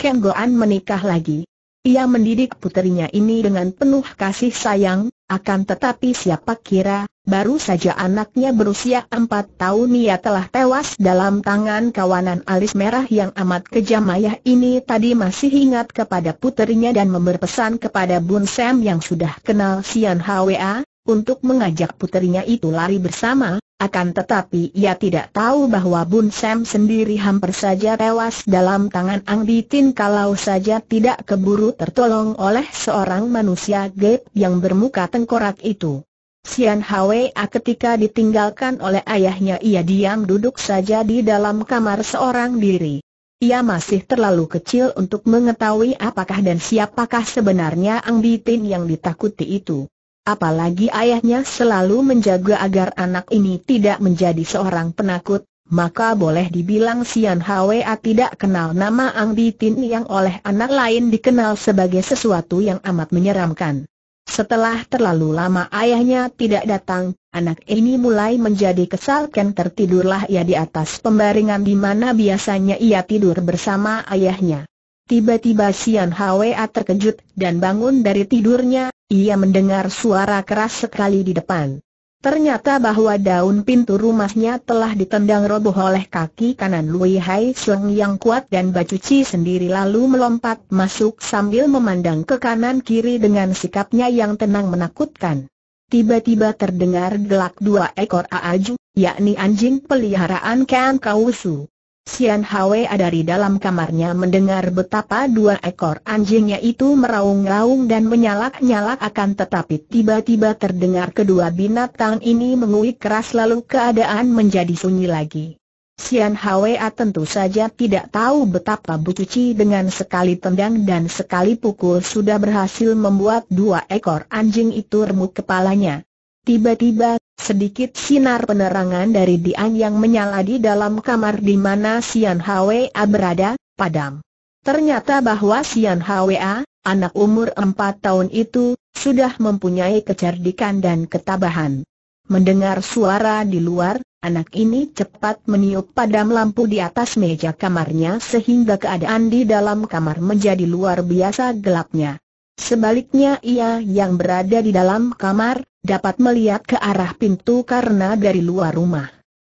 Ken Goan menikah lagi. Ia mendidik puterinya ini dengan penuh kasih sayang, akan tetapi siapa kira, baru saja anaknya berusia empat tahun ia telah tewas dalam tangan kawanan alis merah yang amat kejam ayah ini tadi masih ingat kepada puterinya dan memberpesan kepada Bun Sam yang sudah kenal Sian Hwa, untuk mengajak puterinya itu lari bersama, akan tetapi ia tidak tahu bahwa Bun Sam sendiri hampir saja tewas dalam tangan Ang Bitin kalau saja tidak keburu tertolong oleh seorang manusia gaib yang bermuka tengkorak itu. Sian Hwa ketika ditinggalkan oleh ayahnya ia diam duduk saja di dalam kamar seorang diri. Ia masih terlalu kecil untuk mengetahui apakah dan siapakah sebenarnya Ang Bitin yang ditakuti itu apalagi ayahnya selalu menjaga agar anak ini tidak menjadi seorang penakut, maka boleh dibilang Sian Hwa tidak kenal nama Ang Tin yang oleh anak lain dikenal sebagai sesuatu yang amat menyeramkan. Setelah terlalu lama ayahnya tidak datang, anak ini mulai menjadi kesal dan tertidurlah ia di atas pembaringan di mana biasanya ia tidur bersama ayahnya. Tiba-tiba Sian Hwa terkejut dan bangun dari tidurnya, ia mendengar suara keras sekali di depan. Ternyata bahwa daun pintu rumahnya telah ditendang roboh oleh kaki kanan Lui Hai Suang yang kuat dan baju sendiri lalu melompat masuk sambil memandang ke kanan kiri dengan sikapnya yang tenang menakutkan. Tiba-tiba terdengar gelak dua ekor aaju, yakni anjing peliharaan Ken Kausu. Sian Hwe dari dalam kamarnya mendengar betapa dua ekor anjingnya itu meraung-raung dan menyalak-nyalak akan tetapi tiba-tiba terdengar kedua binatang ini menguik keras lalu keadaan menjadi sunyi lagi. Sian Hwa tentu saja tidak tahu betapa Bu Cuci dengan sekali tendang dan sekali pukul sudah berhasil membuat dua ekor anjing itu remuk kepalanya. Tiba-tiba Sedikit sinar penerangan dari Dian yang menyala di dalam kamar di mana Sian Hwa berada, padam. Ternyata bahwa Sian Hwa, anak umur 4 tahun itu, sudah mempunyai kecerdikan dan ketabahan. Mendengar suara di luar, anak ini cepat meniup padam lampu di atas meja kamarnya sehingga keadaan di dalam kamar menjadi luar biasa gelapnya. Sebaliknya ia yang berada di dalam kamar, dapat melihat ke arah pintu karena dari luar rumah.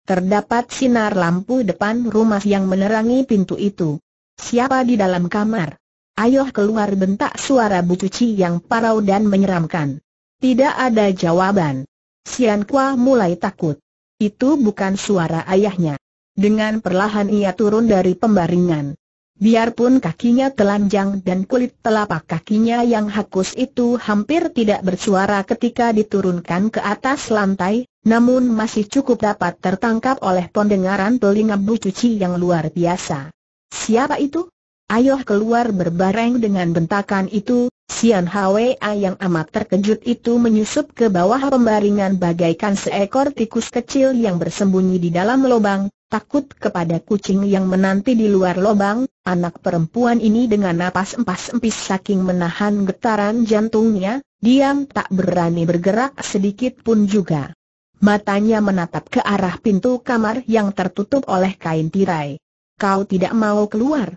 Terdapat sinar lampu depan rumah yang menerangi pintu itu. Siapa di dalam kamar? Ayo keluar bentak suara Bu Cuci yang parau dan menyeramkan. Tidak ada jawaban. Sian Kua mulai takut. Itu bukan suara ayahnya. Dengan perlahan ia turun dari pembaringan. Biarpun kakinya telanjang dan kulit telapak kakinya yang hakus itu hampir tidak bersuara ketika diturunkan ke atas lantai, namun masih cukup dapat tertangkap oleh pendengaran telinga Bu Cuci yang luar biasa. Siapa itu? Ayoh keluar berbareng dengan bentakan itu, Sian Hwa yang amat terkejut itu menyusup ke bawah pembaringan bagaikan seekor tikus kecil yang bersembunyi di dalam lubang, takut kepada kucing yang menanti di luar lubang, Anak perempuan ini dengan napas empas-empis saking menahan getaran jantungnya, diam tak berani bergerak sedikit pun juga. Matanya menatap ke arah pintu kamar yang tertutup oleh kain tirai. Kau tidak mau keluar?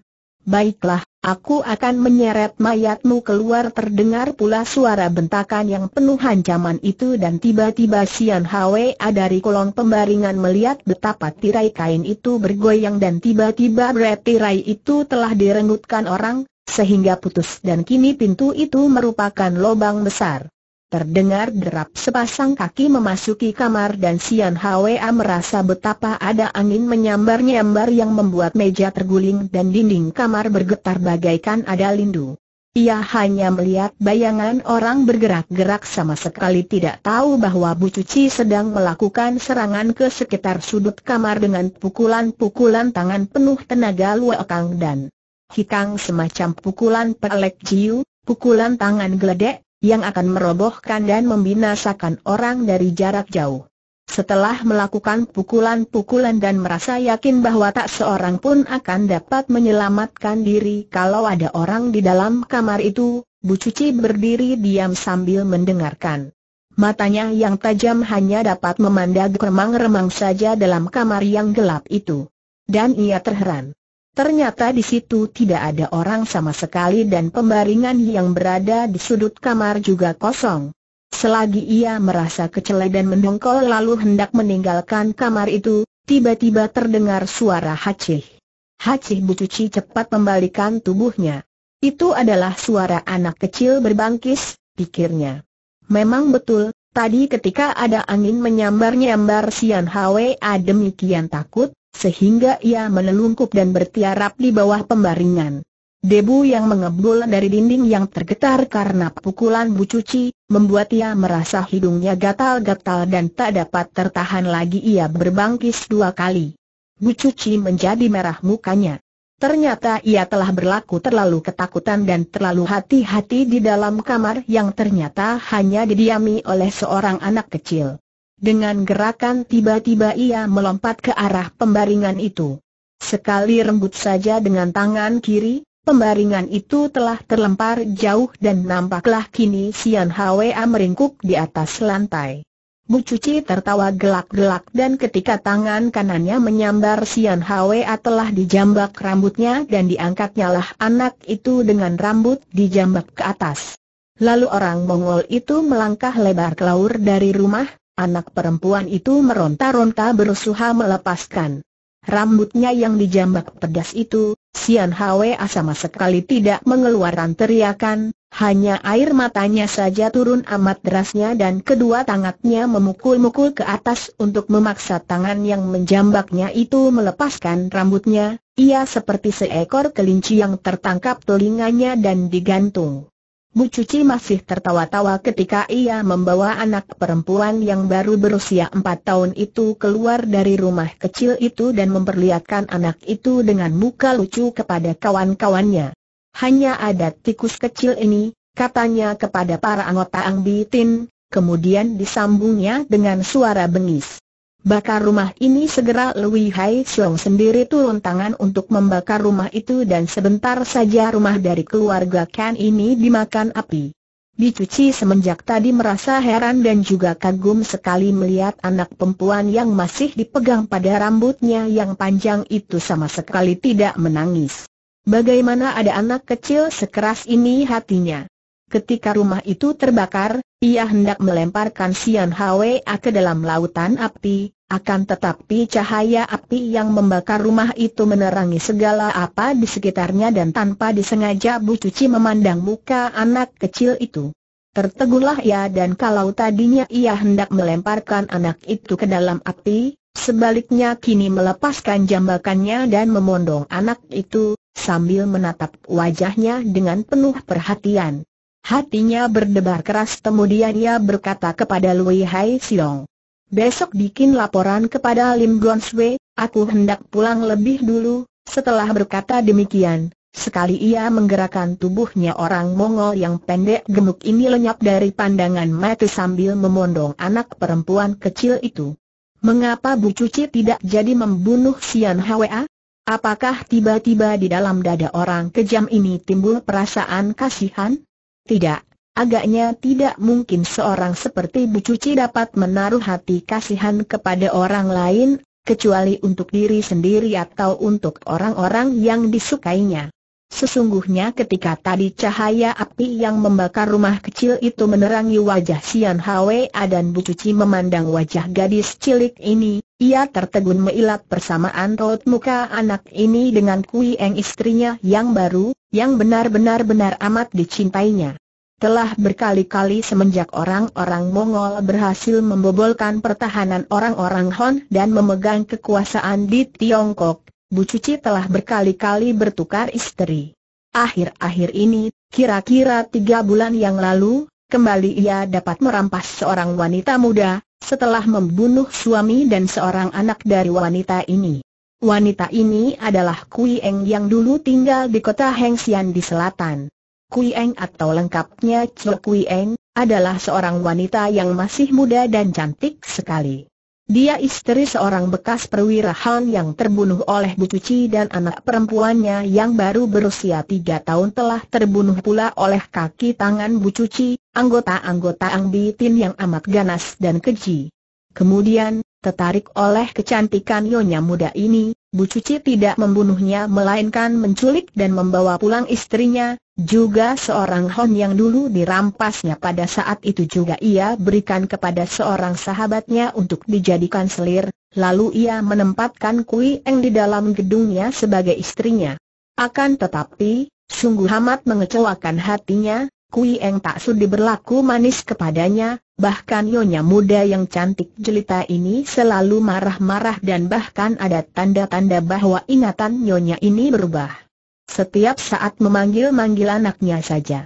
Baiklah, aku akan menyeret mayatmu keluar terdengar pula suara bentakan yang penuh ancaman itu dan tiba-tiba Sian Hwa dari kolong pembaringan melihat betapa tirai kain itu bergoyang dan tiba-tiba berat tirai itu telah direnggutkan orang, sehingga putus dan kini pintu itu merupakan lubang besar. Terdengar derap sepasang kaki memasuki kamar dan Sian Hwa merasa betapa ada angin menyambar-nyambar yang membuat meja terguling dan dinding kamar bergetar bagaikan ada lindu. Ia hanya melihat bayangan orang bergerak-gerak sama sekali tidak tahu bahwa Bu Cuci sedang melakukan serangan ke sekitar sudut kamar dengan pukulan-pukulan tangan penuh tenaga luakang dan hikang semacam pukulan pelek jiu, pukulan tangan geledek, yang akan merobohkan dan membinasakan orang dari jarak jauh. Setelah melakukan pukulan-pukulan dan merasa yakin bahwa tak seorang pun akan dapat menyelamatkan diri kalau ada orang di dalam kamar itu, Bu Cuci berdiri diam sambil mendengarkan. Matanya yang tajam hanya dapat memandang remang-remang saja dalam kamar yang gelap itu. Dan ia terheran. Ternyata di situ tidak ada orang sama sekali dan pembaringan yang berada di sudut kamar juga kosong. Selagi ia merasa kecele dan mendongkol lalu hendak meninggalkan kamar itu, tiba-tiba terdengar suara Hacih. Hacih Bucuci cepat membalikan tubuhnya. Itu adalah suara anak kecil berbangkis, pikirnya. Memang betul, tadi ketika ada angin menyambar-nyambar Sian Hwa demikian takut, sehingga ia menelungkup dan bertiarap di bawah pembaringan. Debu yang mengebul dari dinding yang tergetar karena pukulan Bu Cuci, membuat ia merasa hidungnya gatal-gatal dan tak dapat tertahan lagi ia berbangkis dua kali. Bu Cuci menjadi merah mukanya. Ternyata ia telah berlaku terlalu ketakutan dan terlalu hati-hati di dalam kamar yang ternyata hanya didiami oleh seorang anak kecil. Dengan gerakan tiba-tiba ia melompat ke arah pembaringan itu. Sekali rembut saja dengan tangan kiri, pembaringan itu telah terlempar jauh dan nampaklah kini Sian Hwa meringkuk di atas lantai. Bu Cuci tertawa gelak-gelak dan ketika tangan kanannya menyambar Sian Hwa telah dijambak rambutnya dan diangkatnya lah anak itu dengan rambut dijambak ke atas. Lalu orang Mongol itu melangkah lebar keluar dari rumah, Anak perempuan itu meronta-ronta berusaha melepaskan. Rambutnya yang dijambak pedas itu, Sian Hwe sama sekali tidak mengeluarkan teriakan, hanya air matanya saja turun amat derasnya dan kedua tangannya memukul-mukul ke atas untuk memaksa tangan yang menjambaknya itu melepaskan rambutnya, ia seperti seekor kelinci yang tertangkap telinganya dan digantung. Bu Cuci masih tertawa-tawa ketika ia membawa anak perempuan yang baru berusia empat tahun itu keluar dari rumah kecil itu dan memperlihatkan anak itu dengan muka lucu kepada kawan-kawannya. Hanya ada tikus kecil ini, katanya kepada para anggota Ang Bitin, kemudian disambungnya dengan suara bengis. Bakar rumah ini segera Lui Hai Xiong sendiri turun tangan untuk membakar rumah itu dan sebentar saja rumah dari keluarga Kan ini dimakan api. Dicuci semenjak tadi merasa heran dan juga kagum sekali melihat anak perempuan yang masih dipegang pada rambutnya yang panjang itu sama sekali tidak menangis. Bagaimana ada anak kecil sekeras ini hatinya? Ketika rumah itu terbakar, ia hendak melemparkan Sian Hwa ke dalam lautan api, akan tetapi cahaya api yang membakar rumah itu menerangi segala apa di sekitarnya dan tanpa disengaja Bu Cuci memandang muka anak kecil itu. Tertegulah ia dan kalau tadinya ia hendak melemparkan anak itu ke dalam api, sebaliknya kini melepaskan jambakannya dan memondong anak itu, sambil menatap wajahnya dengan penuh perhatian. Hatinya berdebar keras kemudian ia berkata kepada Lui Hai Siong. Besok bikin laporan kepada Lim Guang Sui, aku hendak pulang lebih dulu. Setelah berkata demikian, sekali ia menggerakkan tubuhnya orang Mongol yang pendek gemuk ini lenyap dari pandangan mata sambil memondong anak perempuan kecil itu. Mengapa Bu Cuci tidak jadi membunuh Sian Hwa? Apakah tiba-tiba di dalam dada orang kejam ini timbul perasaan kasihan? Tidak, agaknya tidak mungkin seorang seperti Bu Cuci dapat menaruh hati kasihan kepada orang lain, kecuali untuk diri sendiri atau untuk orang-orang yang disukainya. Sesungguhnya ketika tadi cahaya api yang membakar rumah kecil itu menerangi wajah Sian Hwa dan Bu Cuci memandang wajah gadis cilik ini, ia tertegun meilat persamaan raut muka anak ini dengan Kui Eng istrinya yang baru, yang benar-benar benar amat dicintainya. Telah berkali-kali semenjak orang-orang Mongol berhasil membobolkan pertahanan orang-orang Hon dan memegang kekuasaan di Tiongkok, Bu Cuci telah berkali-kali bertukar istri. Akhir-akhir ini, kira-kira tiga bulan yang lalu, kembali ia dapat merampas seorang wanita muda, setelah membunuh suami dan seorang anak dari wanita ini. Wanita ini adalah Kui Eng yang dulu tinggal di kota Hengxian di selatan. Kui Eng atau lengkapnya Chiu Kui Eng, adalah seorang wanita yang masih muda dan cantik sekali. Dia istri seorang bekas perwira Han yang terbunuh oleh Bu Cuci dan anak perempuannya yang baru berusia tiga tahun telah terbunuh pula oleh kaki tangan Bu Cuci, anggota-anggota Ang Bitin yang amat ganas dan keji. Kemudian, tertarik oleh kecantikan Yonya muda ini, Bu Cuci tidak membunuhnya melainkan menculik dan membawa pulang istrinya, juga seorang Hon yang dulu dirampasnya pada saat itu juga ia berikan kepada seorang sahabatnya untuk dijadikan selir, lalu ia menempatkan Kui Eng di dalam gedungnya sebagai istrinya. Akan tetapi, sungguh amat mengecewakan hatinya, Kui Eng tak sudi berlaku manis kepadanya, bahkan nyonya muda yang cantik jelita ini selalu marah-marah dan bahkan ada tanda-tanda bahwa ingatan nyonya ini berubah. Setiap saat memanggil-manggil anaknya saja.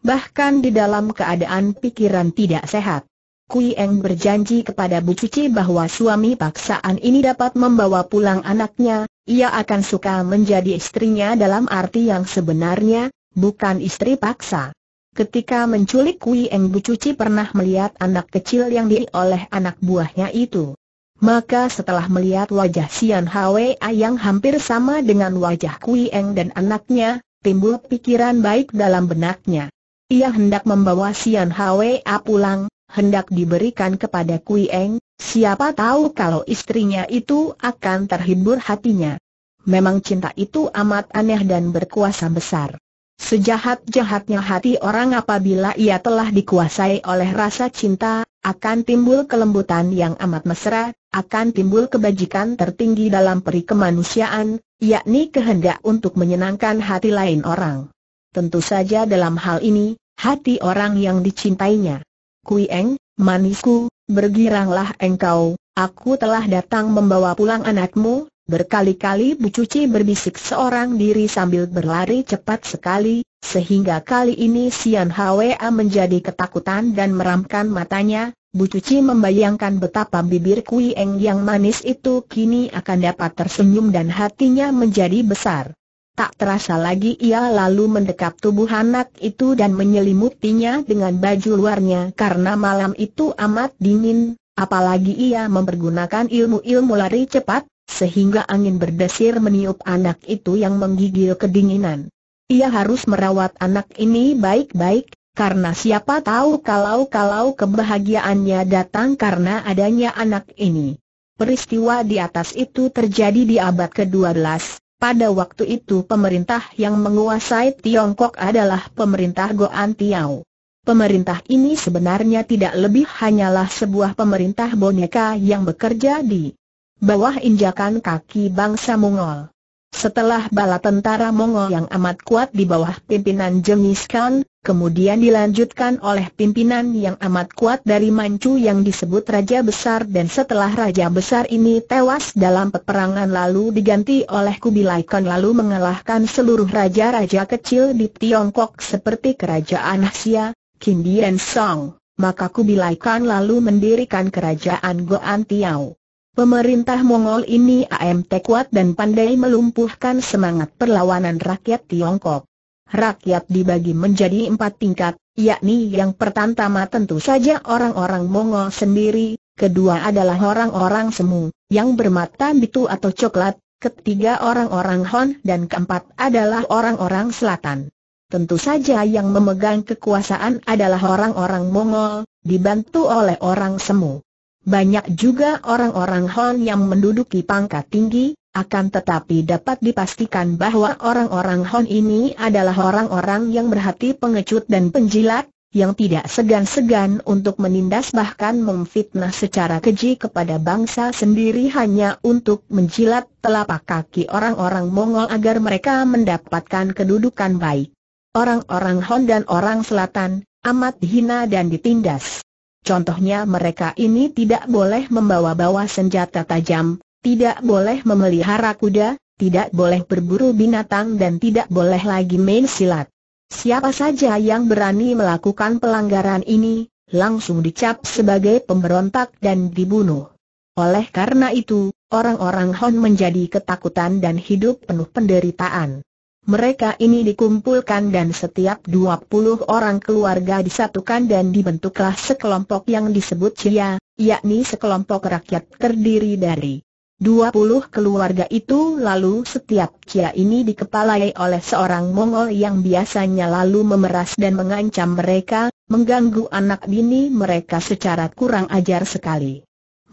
Bahkan di dalam keadaan pikiran tidak sehat. Kui Eng berjanji kepada Bu Cici bahwa suami paksaan ini dapat membawa pulang anaknya, ia akan suka menjadi istrinya dalam arti yang sebenarnya, bukan istri paksa. Ketika menculik Kui Eng Bu Cuci pernah melihat anak kecil yang oleh anak buahnya itu. Maka setelah melihat wajah Sian Hwa yang hampir sama dengan wajah Kui Eng dan anaknya, timbul pikiran baik dalam benaknya. Ia hendak membawa Sian Hwa pulang, hendak diberikan kepada Kui Eng, siapa tahu kalau istrinya itu akan terhibur hatinya. Memang cinta itu amat aneh dan berkuasa besar. Sejahat-jahatnya hati orang apabila ia telah dikuasai oleh rasa cinta, akan timbul kelembutan yang amat mesra, akan timbul kebajikan tertinggi dalam peri kemanusiaan, yakni kehendak untuk menyenangkan hati lain orang. Tentu saja dalam hal ini, hati orang yang dicintainya. Kui Eng, manisku, bergiranglah engkau, aku telah datang membawa pulang anakmu, Berkali-kali Bu Cuci berbisik seorang diri sambil berlari cepat sekali, sehingga kali ini Sian Hwa menjadi ketakutan dan meramkan matanya, Bu Cuci membayangkan betapa bibir Kui Eng yang manis itu kini akan dapat tersenyum dan hatinya menjadi besar. Tak terasa lagi ia lalu mendekap tubuh anak itu dan menyelimutinya dengan baju luarnya karena malam itu amat dingin, apalagi ia mempergunakan ilmu-ilmu lari cepat, sehingga angin berdesir meniup anak itu yang menggigil kedinginan. Ia harus merawat anak ini baik-baik, karena siapa tahu kalau-kalau kebahagiaannya datang karena adanya anak ini. Peristiwa di atas itu terjadi di abad ke-12. Pada waktu itu pemerintah yang menguasai Tiongkok adalah pemerintah Goan Tiao. Pemerintah ini sebenarnya tidak lebih hanyalah sebuah pemerintah boneka yang bekerja di bawah injakan kaki bangsa Mongol. Setelah bala tentara Mongol yang amat kuat di bawah pimpinan Genghis Khan, kemudian dilanjutkan oleh pimpinan yang amat kuat dari Manchu yang disebut Raja Besar dan setelah Raja Besar ini tewas dalam peperangan lalu diganti oleh Kubilai Khan lalu mengalahkan seluruh raja-raja kecil di Tiongkok seperti Kerajaan Asia, Qin Dian Song, maka Kubilai Khan lalu mendirikan Kerajaan Goan Tiao. Pemerintah Mongol ini AMT kuat dan pandai melumpuhkan semangat perlawanan rakyat Tiongkok. Rakyat dibagi menjadi empat tingkat, yakni yang pertama tentu saja orang-orang Mongol sendiri, kedua adalah orang-orang semu, yang bermata bitu atau coklat, ketiga orang-orang Hon dan keempat adalah orang-orang selatan. Tentu saja yang memegang kekuasaan adalah orang-orang Mongol, dibantu oleh orang semu. Banyak juga orang-orang Hon yang menduduki pangkat tinggi, akan tetapi dapat dipastikan bahwa orang-orang Hon ini adalah orang-orang yang berhati pengecut dan penjilat, yang tidak segan-segan untuk menindas bahkan memfitnah secara keji kepada bangsa sendiri hanya untuk menjilat telapak kaki orang-orang Mongol agar mereka mendapatkan kedudukan baik. Orang-orang Hon dan orang Selatan, amat hina dan ditindas. Contohnya mereka ini tidak boleh membawa-bawa senjata tajam, tidak boleh memelihara kuda, tidak boleh berburu binatang dan tidak boleh lagi main silat. Siapa saja yang berani melakukan pelanggaran ini, langsung dicap sebagai pemberontak dan dibunuh. Oleh karena itu, orang-orang Hon menjadi ketakutan dan hidup penuh penderitaan. Mereka ini dikumpulkan dan setiap 20 orang keluarga disatukan dan dibentuklah sekelompok yang disebut Cia, yakni sekelompok rakyat terdiri dari 20 keluarga itu lalu setiap Cia ini dikepalai oleh seorang Mongol yang biasanya lalu memeras dan mengancam mereka, mengganggu anak bini mereka secara kurang ajar sekali.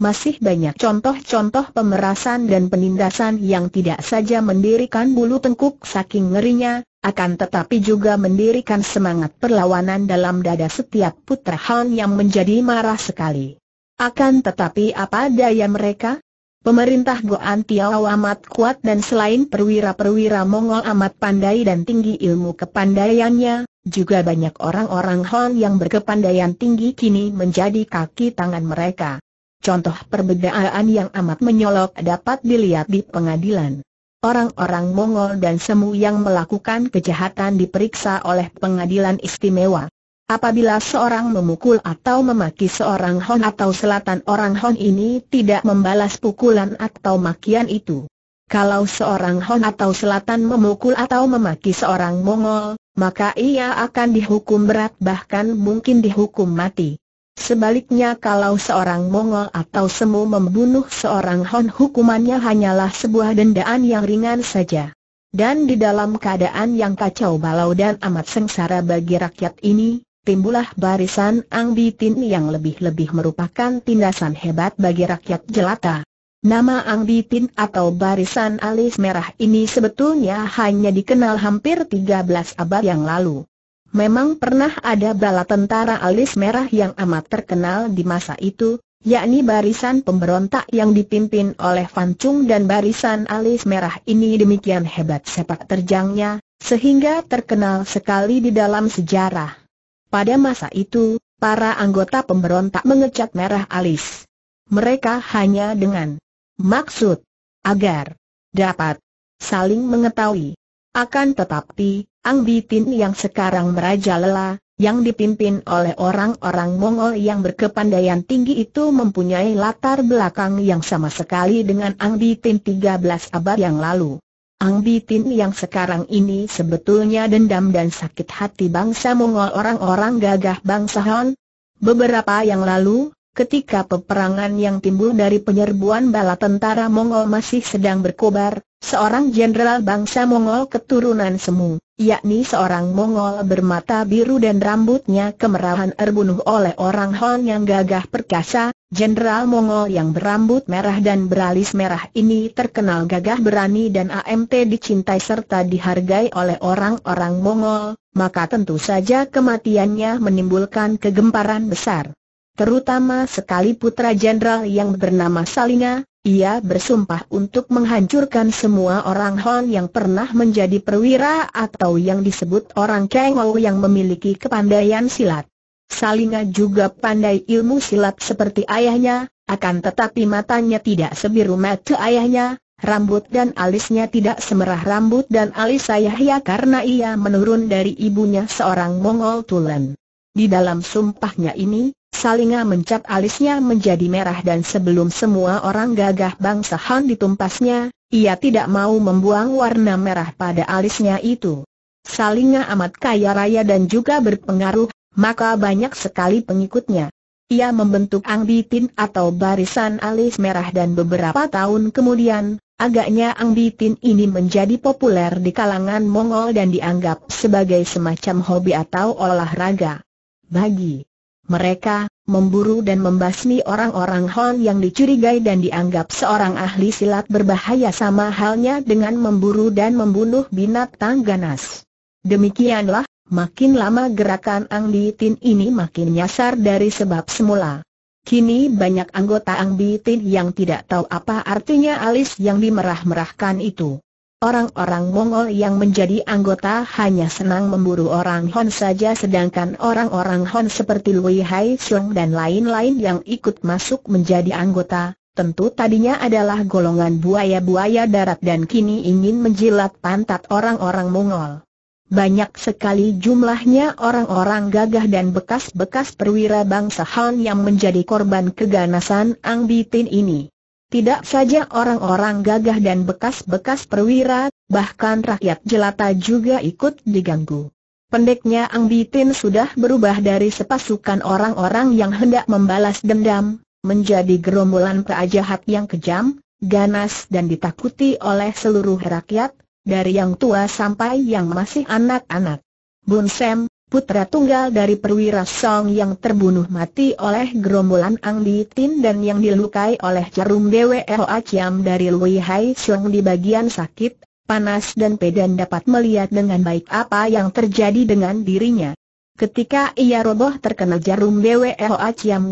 Masih banyak contoh-contoh pemerasan dan penindasan yang tidak saja mendirikan bulu tengkuk saking ngerinya, akan tetapi juga mendirikan semangat perlawanan dalam dada setiap putra Han yang menjadi marah sekali. Akan tetapi apa daya mereka? Pemerintah Goan Tiaw amat kuat dan selain perwira-perwira Mongol amat pandai dan tinggi ilmu kepandaiannya, juga banyak orang-orang Han yang berkepandaian tinggi kini menjadi kaki tangan mereka. Contoh perbedaan yang amat menyolok dapat dilihat di pengadilan. Orang-orang Mongol dan Semu yang melakukan kejahatan diperiksa oleh pengadilan istimewa. Apabila seorang memukul atau memaki seorang Hon atau selatan orang Hon ini tidak membalas pukulan atau makian itu. Kalau seorang Hon atau selatan memukul atau memaki seorang Mongol, maka ia akan dihukum berat bahkan mungkin dihukum mati. Sebaliknya kalau seorang Mongol atau Semu membunuh seorang Hon hukumannya hanyalah sebuah dendaan yang ringan saja. Dan di dalam keadaan yang kacau balau dan amat sengsara bagi rakyat ini, timbullah barisan Ang Bitin yang lebih-lebih merupakan tindasan hebat bagi rakyat jelata. Nama Ang Bitin atau barisan alis merah ini sebetulnya hanya dikenal hampir 13 abad yang lalu. Memang pernah ada bala tentara alis merah yang amat terkenal di masa itu, yakni barisan pemberontak yang dipimpin oleh Fan Chung dan barisan alis merah ini demikian hebat sepak terjangnya, sehingga terkenal sekali di dalam sejarah. Pada masa itu, para anggota pemberontak mengecat merah alis. Mereka hanya dengan maksud agar dapat saling mengetahui. Akan tetapi, Ang Bitin yang sekarang merajalela, yang dipimpin oleh orang-orang Mongol yang berkepandaian tinggi itu mempunyai latar belakang yang sama sekali dengan Ang Bitin 13 abad yang lalu. Ang Bitin yang sekarang ini sebetulnya dendam dan sakit hati bangsa Mongol orang-orang gagah bangsa Han. Beberapa yang lalu, ketika peperangan yang timbul dari penyerbuan bala tentara Mongol masih sedang berkobar, seorang jenderal bangsa Mongol keturunan semu, yakni seorang Mongol bermata biru dan rambutnya kemerahan terbunuh oleh orang Hon yang gagah perkasa, jenderal Mongol yang berambut merah dan beralis merah ini terkenal gagah berani dan AMT dicintai serta dihargai oleh orang-orang Mongol, maka tentu saja kematiannya menimbulkan kegemparan besar. Terutama sekali putra jenderal yang bernama Salinga, ia bersumpah untuk menghancurkan semua orang Hon yang pernah menjadi perwira atau yang disebut orang Kengol yang memiliki kepandaian silat. Salinga juga pandai ilmu silat seperti ayahnya, akan tetapi matanya tidak sebiru mata ayahnya, rambut dan alisnya tidak semerah rambut dan alis ayahnya karena ia menurun dari ibunya seorang Mongol Tulen. Di dalam sumpahnya ini, Salinga mencap alisnya menjadi merah dan sebelum semua orang gagah bangsa Han ditumpasnya, ia tidak mau membuang warna merah pada alisnya itu. Salinga amat kaya raya dan juga berpengaruh, maka banyak sekali pengikutnya. Ia membentuk angbitin atau barisan alis merah dan beberapa tahun kemudian, agaknya angbitin ini menjadi populer di kalangan Mongol dan dianggap sebagai semacam hobi atau olahraga. Bagi mereka memburu dan membasmi orang-orang Hon yang dicurigai dan dianggap seorang ahli silat berbahaya sama halnya dengan memburu dan membunuh binatang ganas. Demikianlah, makin lama gerakan Ang Bitin ini makin nyasar dari sebab semula. Kini banyak anggota Ang Bitin yang tidak tahu apa artinya alis yang dimerah-merahkan itu. Orang-orang Mongol yang menjadi anggota hanya senang memburu orang Hon saja sedangkan orang-orang Hon seperti Lui Hai Xiong dan lain-lain yang ikut masuk menjadi anggota, tentu tadinya adalah golongan buaya-buaya darat dan kini ingin menjilat pantat orang-orang Mongol. Banyak sekali jumlahnya orang-orang gagah dan bekas-bekas perwira bangsa Han yang menjadi korban keganasan Ang Bitin ini. Tidak saja orang-orang gagah dan bekas-bekas perwira, bahkan rakyat jelata juga ikut diganggu. Pendeknya Ang Bitin sudah berubah dari sepasukan orang-orang yang hendak membalas dendam, menjadi gerombolan prajahat yang kejam, ganas dan ditakuti oleh seluruh rakyat, dari yang tua sampai yang masih anak-anak. Bun Sem, putra tunggal dari perwira Song yang terbunuh mati oleh gerombolan Ang Di Tin dan yang dilukai oleh jarum Dewa Eho dari Lui Hai Song di bagian sakit, panas dan pedan dapat melihat dengan baik apa yang terjadi dengan dirinya. Ketika ia roboh terkena jarum Dewa Eho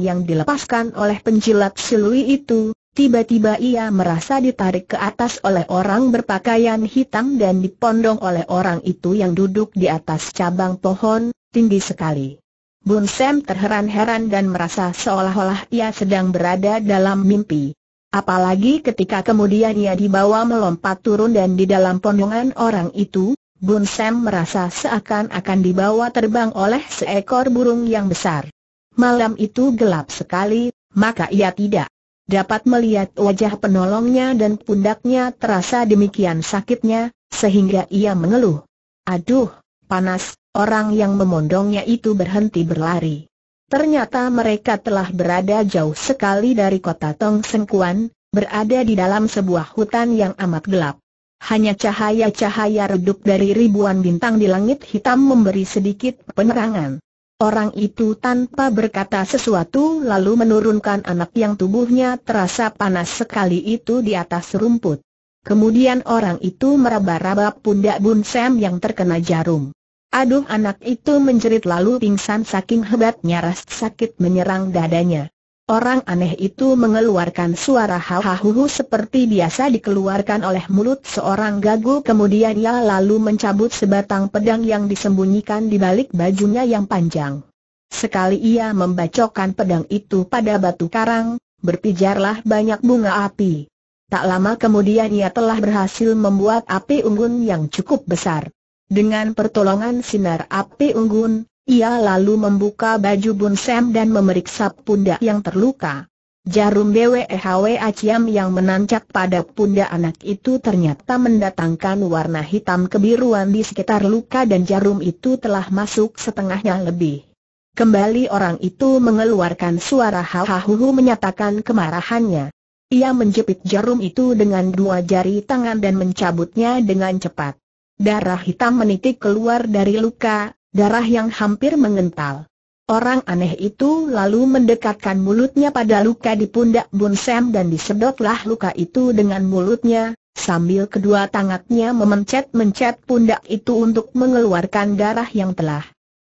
yang dilepaskan oleh penjilat silui itu, Tiba-tiba ia merasa ditarik ke atas oleh orang berpakaian hitam dan dipondong oleh orang itu yang duduk di atas cabang pohon, tinggi sekali. Bun Sam terheran-heran dan merasa seolah-olah ia sedang berada dalam mimpi. Apalagi ketika kemudian ia dibawa melompat turun dan di dalam pondongan orang itu, Bun Sam merasa seakan-akan dibawa terbang oleh seekor burung yang besar. Malam itu gelap sekali, maka ia tidak dapat melihat wajah penolongnya dan pundaknya terasa demikian sakitnya, sehingga ia mengeluh. Aduh, panas, orang yang memondongnya itu berhenti berlari. Ternyata mereka telah berada jauh sekali dari kota Tong Sengkuan, berada di dalam sebuah hutan yang amat gelap. Hanya cahaya-cahaya redup dari ribuan bintang di langit hitam memberi sedikit penerangan. Orang itu tanpa berkata sesuatu lalu menurunkan anak yang tubuhnya terasa panas sekali itu di atas rumput. Kemudian orang itu meraba-raba pundak Bun Sam yang terkena jarum. Aduh anak itu menjerit lalu pingsan saking hebatnya rasa sakit menyerang dadanya. Orang aneh itu mengeluarkan suara hahahuhu seperti biasa dikeluarkan oleh mulut seorang gagu kemudian ia lalu mencabut sebatang pedang yang disembunyikan di balik bajunya yang panjang. Sekali ia membacokkan pedang itu pada batu karang, berpijarlah banyak bunga api. Tak lama kemudian ia telah berhasil membuat api unggun yang cukup besar. Dengan pertolongan sinar api unggun, ia lalu membuka baju bunsem dan memeriksa pundak yang terluka. Jarum BWHW Aciam yang menancap pada pundak anak itu ternyata mendatangkan warna hitam kebiruan di sekitar luka dan jarum itu telah masuk setengahnya lebih. Kembali orang itu mengeluarkan suara hahuhu menyatakan kemarahannya. Ia menjepit jarum itu dengan dua jari tangan dan mencabutnya dengan cepat. Darah hitam menitik keluar dari luka, darah yang hampir mengental. Orang aneh itu lalu mendekatkan mulutnya pada luka di pundak Bun Sam dan disedotlah luka itu dengan mulutnya, sambil kedua tangannya memencet-mencet pundak itu untuk mengeluarkan darah yang telah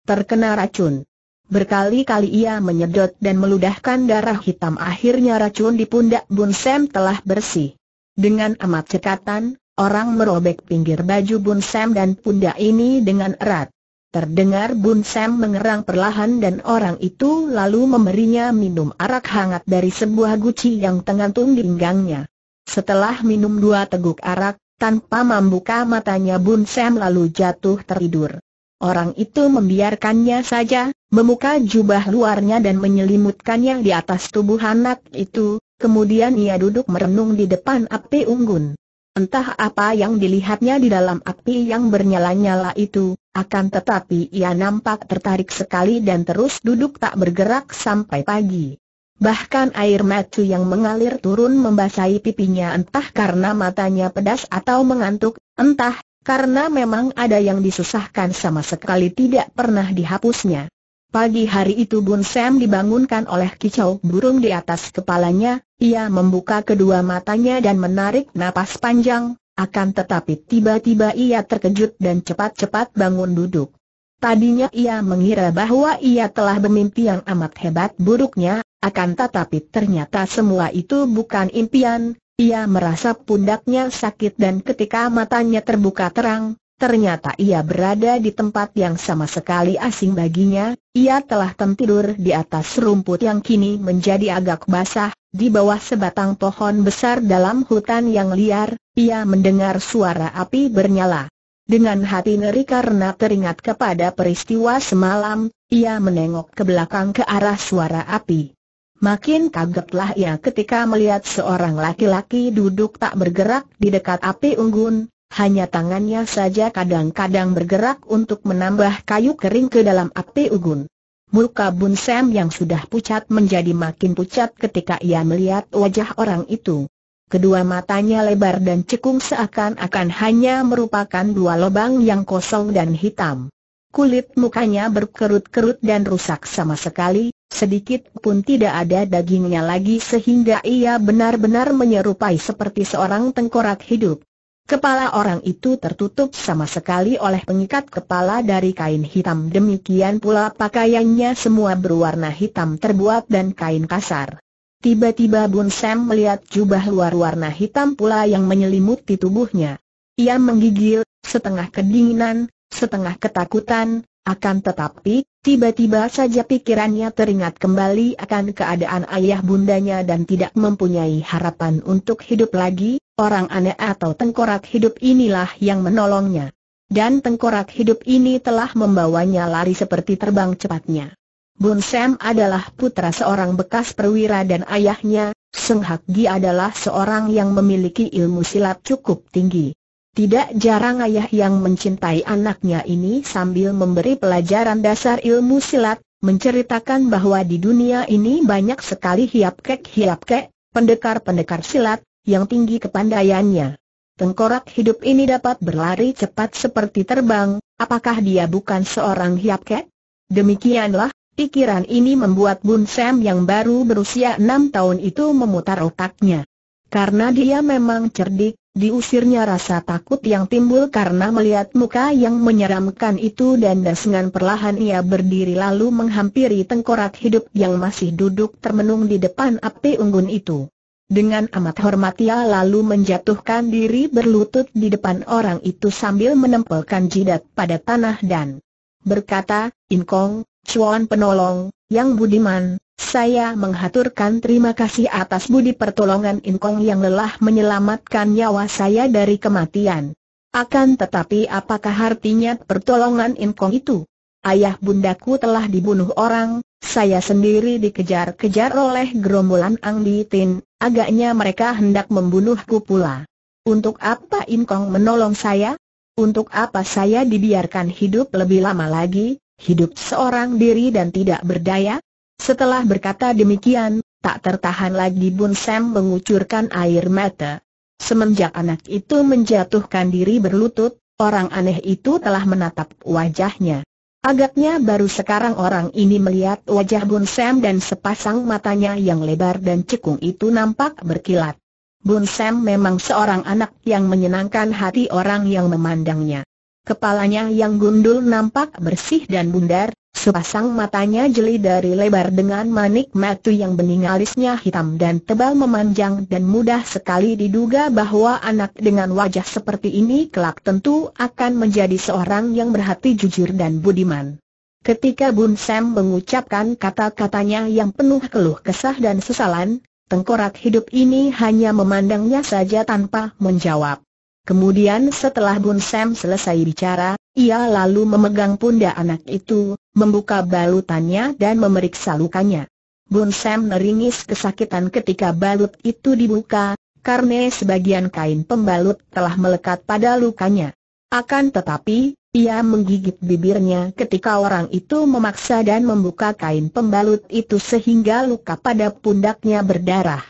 terkena racun. Berkali-kali ia menyedot dan meludahkan darah hitam akhirnya racun di pundak Bun Sam telah bersih. Dengan amat cekatan, orang merobek pinggir baju Bun Sam dan pundak ini dengan erat. Terdengar Bun Sam mengerang perlahan dan orang itu lalu memberinya minum arak hangat dari sebuah guci yang tengantung di pinggangnya. Setelah minum dua teguk arak, tanpa membuka matanya Bun Sam lalu jatuh tertidur. Orang itu membiarkannya saja, membuka jubah luarnya dan menyelimutkannya di atas tubuh anak itu, kemudian ia duduk merenung di depan api unggun. Entah apa yang dilihatnya di dalam api yang bernyala-nyala itu, akan tetapi ia nampak tertarik sekali dan terus duduk tak bergerak sampai pagi. Bahkan air mata yang mengalir turun membasahi pipinya entah karena matanya pedas atau mengantuk, entah karena memang ada yang disusahkan sama sekali tidak pernah dihapusnya. Pagi hari itu Bun Sam dibangunkan oleh kicau burung di atas kepalanya, ia membuka kedua matanya dan menarik napas panjang, akan tetapi tiba-tiba ia terkejut dan cepat-cepat bangun duduk. Tadinya ia mengira bahwa ia telah bermimpi yang amat hebat buruknya, akan tetapi ternyata semua itu bukan impian, ia merasa pundaknya sakit dan ketika matanya terbuka terang, Ternyata ia berada di tempat yang sama sekali asing baginya, ia telah tertidur di atas rumput yang kini menjadi agak basah, di bawah sebatang pohon besar dalam hutan yang liar, ia mendengar suara api bernyala. Dengan hati ngeri karena teringat kepada peristiwa semalam, ia menengok ke belakang ke arah suara api. Makin kagetlah ia ketika melihat seorang laki-laki duduk tak bergerak di dekat api unggun, hanya tangannya saja kadang-kadang bergerak untuk menambah kayu kering ke dalam api unggun. Muka Bun Sam yang sudah pucat menjadi makin pucat ketika ia melihat wajah orang itu. Kedua matanya lebar dan cekung seakan-akan hanya merupakan dua lubang yang kosong dan hitam. Kulit mukanya berkerut-kerut dan rusak sama sekali, sedikit pun tidak ada dagingnya lagi sehingga ia benar-benar menyerupai seperti seorang tengkorak hidup. Kepala orang itu tertutup sama sekali oleh pengikat kepala dari kain hitam demikian pula pakaiannya semua berwarna hitam terbuat dan kain kasar. Tiba-tiba Bun Sam melihat jubah luar warna hitam pula yang menyelimuti tubuhnya. Ia menggigil, setengah kedinginan, setengah ketakutan, akan tetapi, tiba-tiba saja pikirannya teringat kembali akan keadaan ayah bundanya dan tidak mempunyai harapan untuk hidup lagi, Orang aneh atau tengkorak hidup inilah yang menolongnya. Dan tengkorak hidup ini telah membawanya lari seperti terbang cepatnya. Bun Sam adalah putra seorang bekas perwira dan ayahnya, Seng Hak Gi adalah seorang yang memiliki ilmu silat cukup tinggi. Tidak jarang ayah yang mencintai anaknya ini sambil memberi pelajaran dasar ilmu silat, menceritakan bahwa di dunia ini banyak sekali hiap kek hiap kek, pendekar-pendekar silat, yang tinggi kepandaiannya. Tengkorak hidup ini dapat berlari cepat seperti terbang, apakah dia bukan seorang hiapket? Demikianlah, pikiran ini membuat Bun Sam yang baru berusia enam tahun itu memutar otaknya. Karena dia memang cerdik, diusirnya rasa takut yang timbul karena melihat muka yang menyeramkan itu dan dengan perlahan ia berdiri lalu menghampiri tengkorak hidup yang masih duduk termenung di depan api unggun itu. Dengan amat hormat ia lalu menjatuhkan diri berlutut di depan orang itu sambil menempelkan jidat pada tanah dan berkata, Inkong, Chuan penolong, yang budiman, saya menghaturkan terima kasih atas budi pertolongan Inkong yang lelah menyelamatkan nyawa saya dari kematian. Akan tetapi apakah artinya pertolongan Inkong itu? ayah bundaku telah dibunuh orang, saya sendiri dikejar-kejar oleh gerombolan Ang Ditin, agaknya mereka hendak membunuhku pula. Untuk apa Inkong menolong saya? Untuk apa saya dibiarkan hidup lebih lama lagi, hidup seorang diri dan tidak berdaya? Setelah berkata demikian, tak tertahan lagi Bun Sam mengucurkan air mata. Semenjak anak itu menjatuhkan diri berlutut, orang aneh itu telah menatap wajahnya. Agaknya baru sekarang orang ini melihat wajah Bun Sam dan sepasang matanya yang lebar dan cekung itu nampak berkilat. Bun Sam memang seorang anak yang menyenangkan hati orang yang memandangnya. Kepalanya yang gundul nampak bersih dan bundar, sepasang matanya jeli dari lebar dengan manik matu yang bening alisnya hitam dan tebal memanjang dan mudah sekali diduga bahwa anak dengan wajah seperti ini kelak tentu akan menjadi seorang yang berhati jujur dan budiman. Ketika Bun Sam mengucapkan kata-katanya yang penuh keluh kesah dan sesalan, tengkorak hidup ini hanya memandangnya saja tanpa menjawab. Kemudian setelah Bun Sam selesai bicara, ia lalu memegang pundak anak itu, membuka balutannya dan memeriksa lukanya. Bun Sam meringis kesakitan ketika balut itu dibuka, karena sebagian kain pembalut telah melekat pada lukanya. Akan tetapi, ia menggigit bibirnya ketika orang itu memaksa dan membuka kain pembalut itu sehingga luka pada pundaknya berdarah.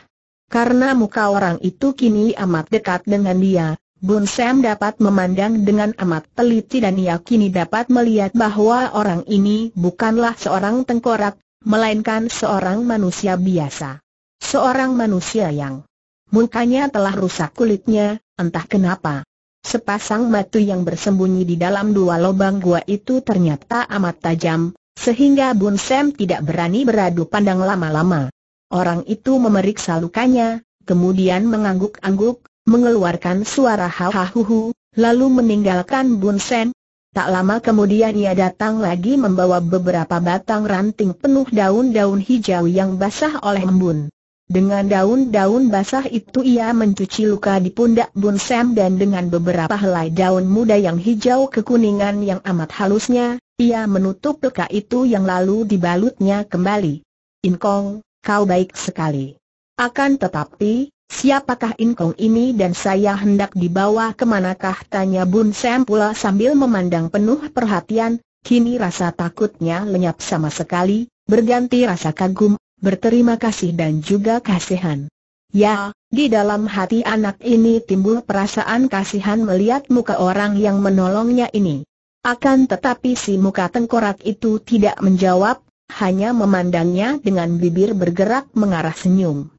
Karena muka orang itu kini amat dekat dengan dia, Bun Sam dapat memandang dengan amat teliti dan yakini dapat melihat bahwa orang ini bukanlah seorang tengkorak, melainkan seorang manusia biasa. Seorang manusia yang mukanya telah rusak kulitnya, entah kenapa. Sepasang batu yang bersembunyi di dalam dua lubang gua itu ternyata amat tajam, sehingga Bun Sam tidak berani beradu pandang lama-lama. Orang itu memeriksa lukanya, kemudian mengangguk-angguk, mengeluarkan suara hahahuhu, lalu meninggalkan Bun Tak lama kemudian ia datang lagi membawa beberapa batang ranting penuh daun-daun hijau yang basah oleh embun. Dengan daun-daun basah itu ia mencuci luka di pundak Bun Sam dan dengan beberapa helai daun muda yang hijau kekuningan yang amat halusnya, ia menutup luka itu yang lalu dibalutnya kembali. Inkong, kau baik sekali. Akan tetapi, Siapakah Inkong ini dan saya hendak dibawa kemanakah tanya Bun Sam pula sambil memandang penuh perhatian, kini rasa takutnya lenyap sama sekali, berganti rasa kagum, berterima kasih dan juga kasihan. Ya, di dalam hati anak ini timbul perasaan kasihan melihat muka orang yang menolongnya ini. Akan tetapi si muka tengkorak itu tidak menjawab, hanya memandangnya dengan bibir bergerak mengarah senyum.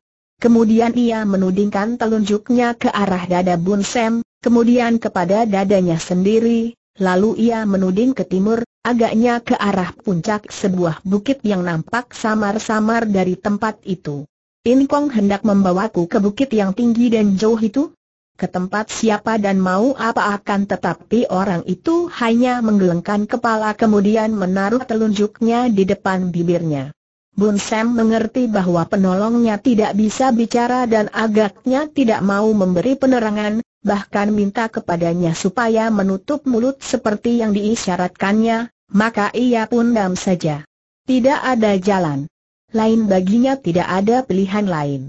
Kemudian ia menudingkan telunjuknya ke arah dada Bun Sem, kemudian kepada dadanya sendiri, lalu ia menuding ke timur, agaknya ke arah puncak sebuah bukit yang nampak samar-samar dari tempat itu. In Kong hendak membawaku ke bukit yang tinggi dan jauh itu? Ke tempat siapa dan mau apa akan tetapi orang itu hanya menggelengkan kepala kemudian menaruh telunjuknya di depan bibirnya. Bun Sam mengerti bahwa penolongnya tidak bisa bicara dan agaknya tidak mau memberi penerangan, bahkan minta kepadanya supaya menutup mulut seperti yang diisyaratkannya, maka ia pun dam saja. Tidak ada jalan. Lain baginya tidak ada pilihan lain.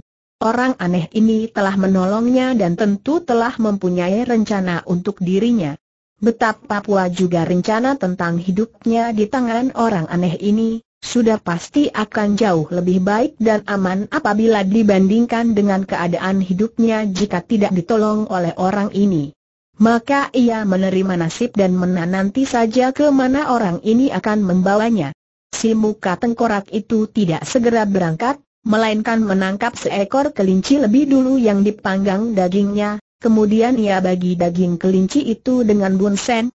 Orang aneh ini telah menolongnya dan tentu telah mempunyai rencana untuk dirinya. Betapa pula juga rencana tentang hidupnya di tangan orang aneh ini, sudah pasti akan jauh lebih baik dan aman apabila dibandingkan dengan keadaan hidupnya jika tidak ditolong oleh orang ini. Maka ia menerima nasib dan menanti saja ke mana orang ini akan membawanya. Si muka tengkorak itu tidak segera berangkat, melainkan menangkap seekor kelinci lebih dulu yang dipanggang dagingnya, Kemudian ia bagi daging kelinci itu dengan bunsen,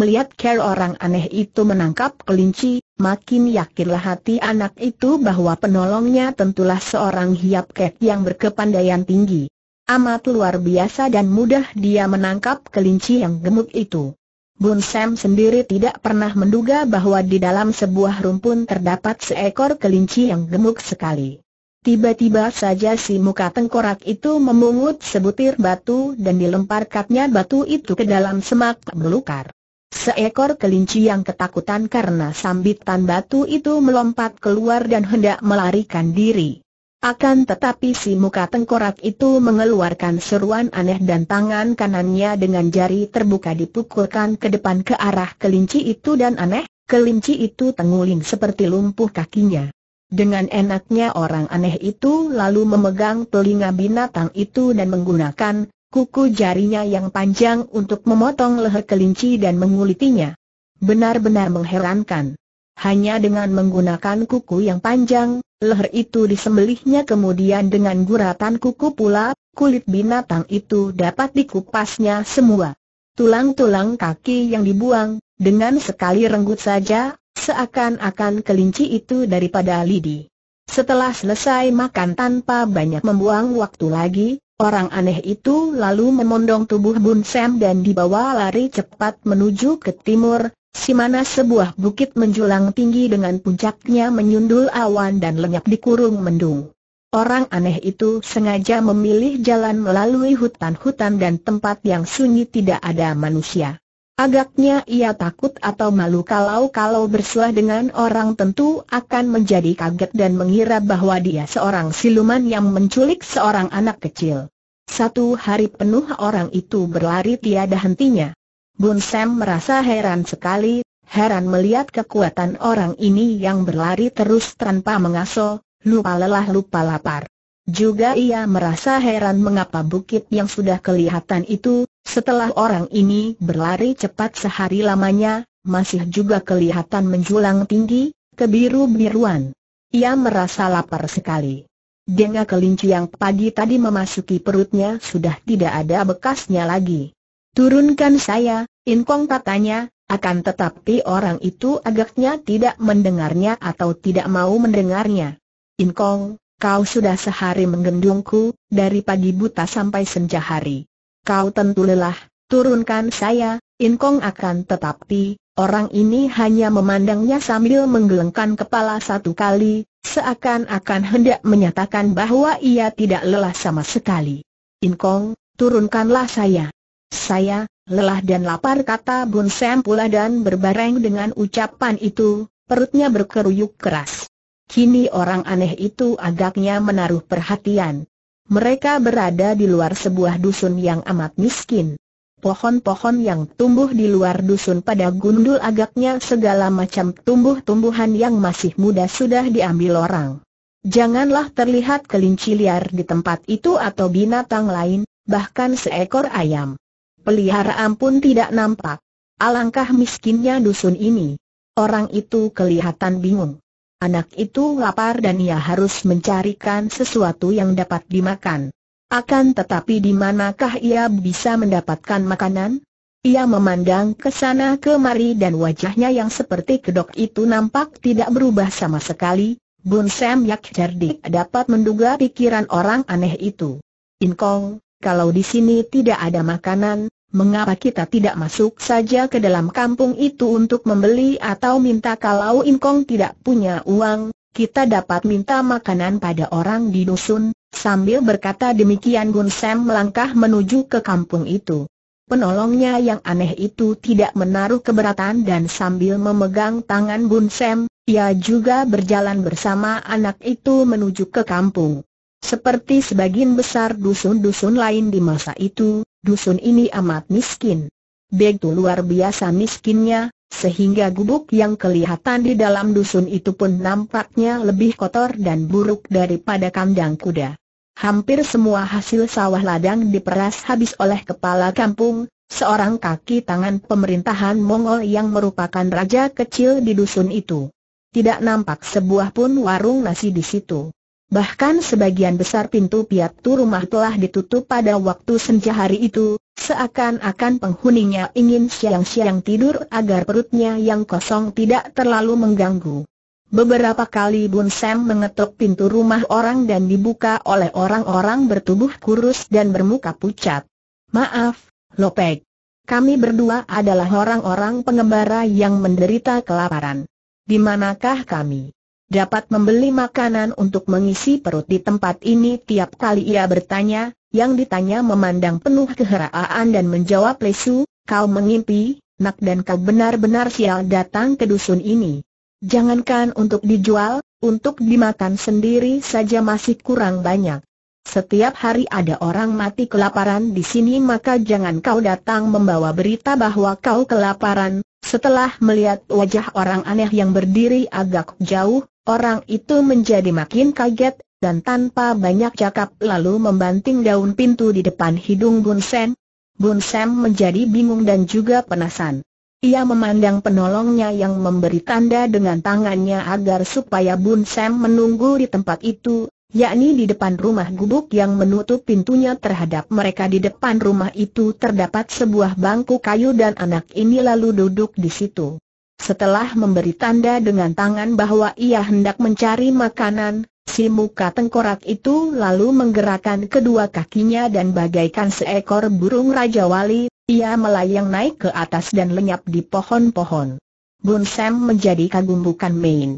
Melihat care orang aneh itu menangkap kelinci, makin yakinlah hati anak itu bahwa penolongnya tentulah seorang hiap kek yang berkepandaian tinggi. Amat luar biasa dan mudah dia menangkap kelinci yang gemuk itu. Bun Sam sendiri tidak pernah menduga bahwa di dalam sebuah rumpun terdapat seekor kelinci yang gemuk sekali. Tiba-tiba saja si muka tengkorak itu memungut sebutir batu dan dilemparkannya batu itu ke dalam semak belukar. Seekor kelinci yang ketakutan karena sambitan batu itu melompat keluar dan hendak melarikan diri. Akan tetapi si muka tengkorak itu mengeluarkan seruan aneh dan tangan kanannya dengan jari terbuka dipukulkan ke depan ke arah kelinci itu dan aneh, kelinci itu tenguling seperti lumpuh kakinya. Dengan enaknya orang aneh itu lalu memegang telinga binatang itu dan menggunakan kuku jarinya yang panjang untuk memotong leher kelinci dan mengulitinya. Benar-benar mengherankan. Hanya dengan menggunakan kuku yang panjang, leher itu disembelihnya kemudian dengan guratan kuku pula, kulit binatang itu dapat dikupasnya semua. Tulang-tulang kaki yang dibuang, dengan sekali renggut saja, seakan-akan kelinci itu daripada lidi. Setelah selesai makan tanpa banyak membuang waktu lagi, orang aneh itu lalu memondong tubuh Bun Sam dan dibawa lari cepat menuju ke timur, si mana sebuah bukit menjulang tinggi dengan puncaknya menyundul awan dan lenyap di kurung mendung. Orang aneh itu sengaja memilih jalan melalui hutan-hutan dan tempat yang sunyi tidak ada manusia. Agaknya ia takut atau malu kalau-kalau bersuah dengan orang tentu akan menjadi kaget dan mengira bahwa dia seorang siluman yang menculik seorang anak kecil. Satu hari penuh orang itu berlari tiada hentinya. Bun Sam merasa heran sekali, heran melihat kekuatan orang ini yang berlari terus tanpa mengaso, lupa lelah lupa lapar. Juga ia merasa heran mengapa bukit yang sudah kelihatan itu, setelah orang ini berlari cepat sehari lamanya, masih juga kelihatan menjulang tinggi, kebiru-biruan. Ia merasa lapar sekali. Dengan kelinci yang pagi tadi memasuki perutnya sudah tidak ada bekasnya lagi. Turunkan saya, Inkong katanya, akan tetapi orang itu agaknya tidak mendengarnya atau tidak mau mendengarnya. Inkong, kau sudah sehari menggendongku, dari pagi buta sampai senja hari kau tentu lelah, turunkan saya, Inkong akan tetapi, orang ini hanya memandangnya sambil menggelengkan kepala satu kali, seakan-akan hendak menyatakan bahwa ia tidak lelah sama sekali. Inkong, turunkanlah saya. Saya, lelah dan lapar kata Bun Sam pula dan berbareng dengan ucapan itu, perutnya berkeruyuk keras. Kini orang aneh itu agaknya menaruh perhatian. Mereka berada di luar sebuah dusun yang amat miskin. Pohon-pohon yang tumbuh di luar dusun pada gundul agaknya segala macam tumbuh-tumbuhan yang masih muda sudah diambil orang. Janganlah terlihat kelinci liar di tempat itu atau binatang lain, bahkan seekor ayam. Peliharaan pun tidak nampak. Alangkah miskinnya dusun ini. Orang itu kelihatan bingung. Anak itu lapar dan ia harus mencarikan sesuatu yang dapat dimakan. Akan tetapi di manakah ia bisa mendapatkan makanan? Ia memandang ke sana kemari dan wajahnya yang seperti kedok itu nampak tidak berubah sama sekali. Bun Sam Yak cerdik dapat menduga pikiran orang aneh itu. Inkong, kalau di sini tidak ada makanan, Mengapa kita tidak masuk saja ke dalam kampung itu untuk membeli atau minta kalau Inkong tidak punya uang, kita dapat minta makanan pada orang di dusun, sambil berkata demikian Gun Sam melangkah menuju ke kampung itu. Penolongnya yang aneh itu tidak menaruh keberatan dan sambil memegang tangan Bun Sam, ia juga berjalan bersama anak itu menuju ke kampung. Seperti sebagian besar dusun-dusun lain di masa itu, dusun ini amat miskin. Begitu luar biasa miskinnya, sehingga gubuk yang kelihatan di dalam dusun itu pun nampaknya lebih kotor dan buruk daripada kandang kuda. Hampir semua hasil sawah ladang diperas habis oleh kepala kampung, seorang kaki tangan pemerintahan Mongol yang merupakan raja kecil di dusun itu. Tidak nampak sebuah pun warung nasi di situ. Bahkan sebagian besar pintu piatu rumah telah ditutup pada waktu senja hari itu, seakan-akan penghuninya ingin siang-siang tidur agar perutnya yang kosong tidak terlalu mengganggu. Beberapa kali Bun Sam mengetuk pintu rumah orang dan dibuka oleh orang-orang bertubuh kurus dan bermuka pucat. Maaf, Lopek. Kami berdua adalah orang-orang pengembara yang menderita kelaparan. Di manakah kami? dapat membeli makanan untuk mengisi perut di tempat ini tiap kali ia bertanya, yang ditanya memandang penuh keheraan dan menjawab lesu, kau mengimpi, nak dan kau benar-benar sial datang ke dusun ini. Jangankan untuk dijual, untuk dimakan sendiri saja masih kurang banyak. Setiap hari ada orang mati kelaparan di sini maka jangan kau datang membawa berita bahwa kau kelaparan, setelah melihat wajah orang aneh yang berdiri agak jauh, Orang itu menjadi makin kaget, dan tanpa banyak cakap lalu membanting daun pintu di depan hidung Bun Sen. Bun Sen menjadi bingung dan juga penasaran. Ia memandang penolongnya yang memberi tanda dengan tangannya agar supaya Bun Sam menunggu di tempat itu, yakni di depan rumah gubuk yang menutup pintunya terhadap mereka di depan rumah itu terdapat sebuah bangku kayu dan anak ini lalu duduk di situ. Setelah memberi tanda dengan tangan bahwa ia hendak mencari makanan, si muka tengkorak itu lalu menggerakkan kedua kakinya dan bagaikan seekor burung Raja Wali, ia melayang naik ke atas dan lenyap di pohon-pohon. Bun Sam menjadi kagum bukan main.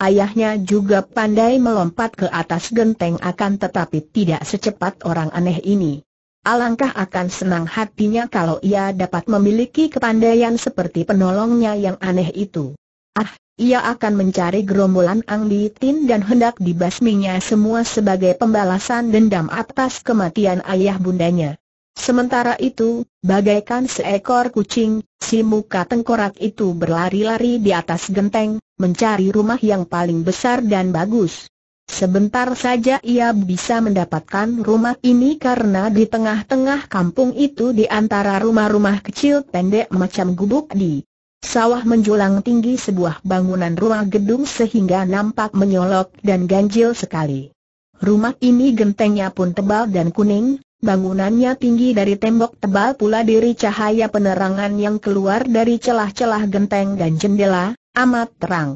Ayahnya juga pandai melompat ke atas genteng akan tetapi tidak secepat orang aneh ini. Alangkah akan senang hatinya kalau ia dapat memiliki kepandaian seperti penolongnya yang aneh itu. Ah, ia akan mencari gerombolan Ang Tin dan hendak dibasminya semua sebagai pembalasan dendam atas kematian ayah bundanya. Sementara itu, bagaikan seekor kucing, si muka tengkorak itu berlari-lari di atas genteng, mencari rumah yang paling besar dan bagus. Sebentar saja ia bisa mendapatkan rumah ini karena di tengah-tengah kampung itu di antara rumah-rumah kecil pendek macam gubuk di sawah menjulang tinggi sebuah bangunan rumah gedung sehingga nampak menyolok dan ganjil sekali. Rumah ini gentengnya pun tebal dan kuning, bangunannya tinggi dari tembok tebal pula dari cahaya penerangan yang keluar dari celah-celah genteng dan jendela, amat terang.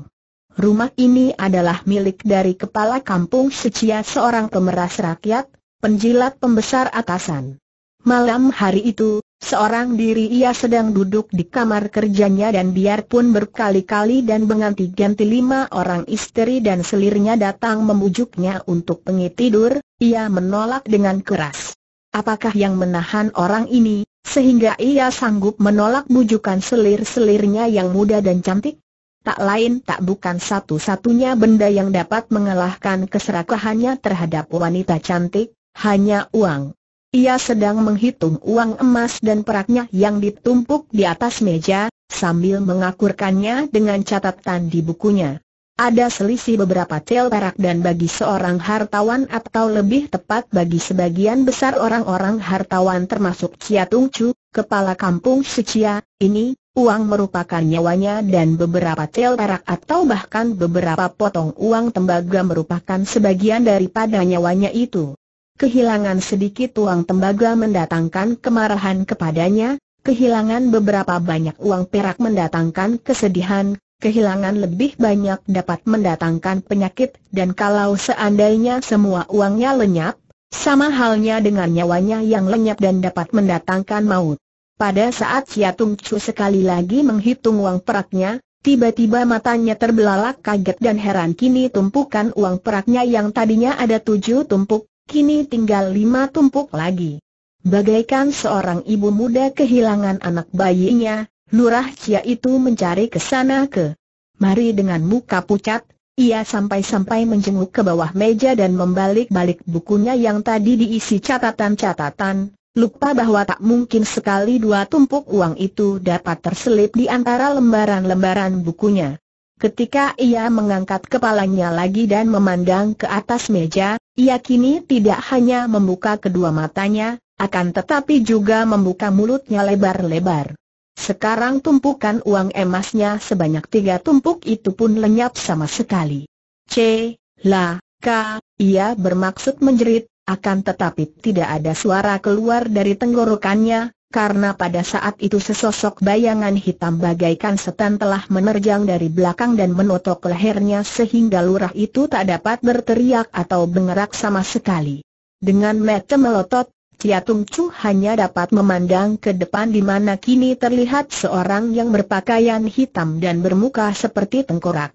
Rumah ini adalah milik dari kepala kampung Secia seorang pemeras rakyat, penjilat pembesar atasan. Malam hari itu, seorang diri ia sedang duduk di kamar kerjanya dan biarpun berkali-kali dan menganti ganti lima orang istri dan selirnya datang memujuknya untuk pengi tidur, ia menolak dengan keras. Apakah yang menahan orang ini, sehingga ia sanggup menolak bujukan selir-selirnya yang muda dan cantik? tak lain tak bukan satu-satunya benda yang dapat mengalahkan keserakahannya terhadap wanita cantik, hanya uang. Ia sedang menghitung uang emas dan peraknya yang ditumpuk di atas meja, sambil mengakurkannya dengan catatan di bukunya. Ada selisih beberapa tel perak dan bagi seorang hartawan atau lebih tepat bagi sebagian besar orang-orang hartawan termasuk Cia Tung Chu, kepala kampung Sucia, ini Uang merupakan nyawanya dan beberapa tel perak atau bahkan beberapa potong uang tembaga merupakan sebagian daripada nyawanya itu. Kehilangan sedikit uang tembaga mendatangkan kemarahan kepadanya, kehilangan beberapa banyak uang perak mendatangkan kesedihan, kehilangan lebih banyak dapat mendatangkan penyakit dan kalau seandainya semua uangnya lenyap, sama halnya dengan nyawanya yang lenyap dan dapat mendatangkan maut. Pada saat Siatung Chu sekali lagi menghitung uang peraknya, tiba-tiba matanya terbelalak kaget dan heran kini tumpukan uang peraknya yang tadinya ada tujuh tumpuk, kini tinggal lima tumpuk lagi. Bagaikan seorang ibu muda kehilangan anak bayinya, lurah Cia itu mencari ke sana ke. Mari dengan muka pucat, ia sampai-sampai menjenguk ke bawah meja dan membalik-balik bukunya yang tadi diisi catatan-catatan, lupa bahwa tak mungkin sekali dua tumpuk uang itu dapat terselip di antara lembaran-lembaran bukunya. Ketika ia mengangkat kepalanya lagi dan memandang ke atas meja, ia kini tidak hanya membuka kedua matanya, akan tetapi juga membuka mulutnya lebar-lebar. Sekarang tumpukan uang emasnya sebanyak tiga tumpuk itu pun lenyap sama sekali. C, la, K, ia bermaksud menjerit, akan tetapi tidak ada suara keluar dari tenggorokannya, karena pada saat itu sesosok bayangan hitam bagaikan setan telah menerjang dari belakang dan menotok lehernya sehingga lurah itu tak dapat berteriak atau bergerak sama sekali. Dengan mata melotot, Cia Tung Chu hanya dapat memandang ke depan di mana kini terlihat seorang yang berpakaian hitam dan bermuka seperti tengkorak.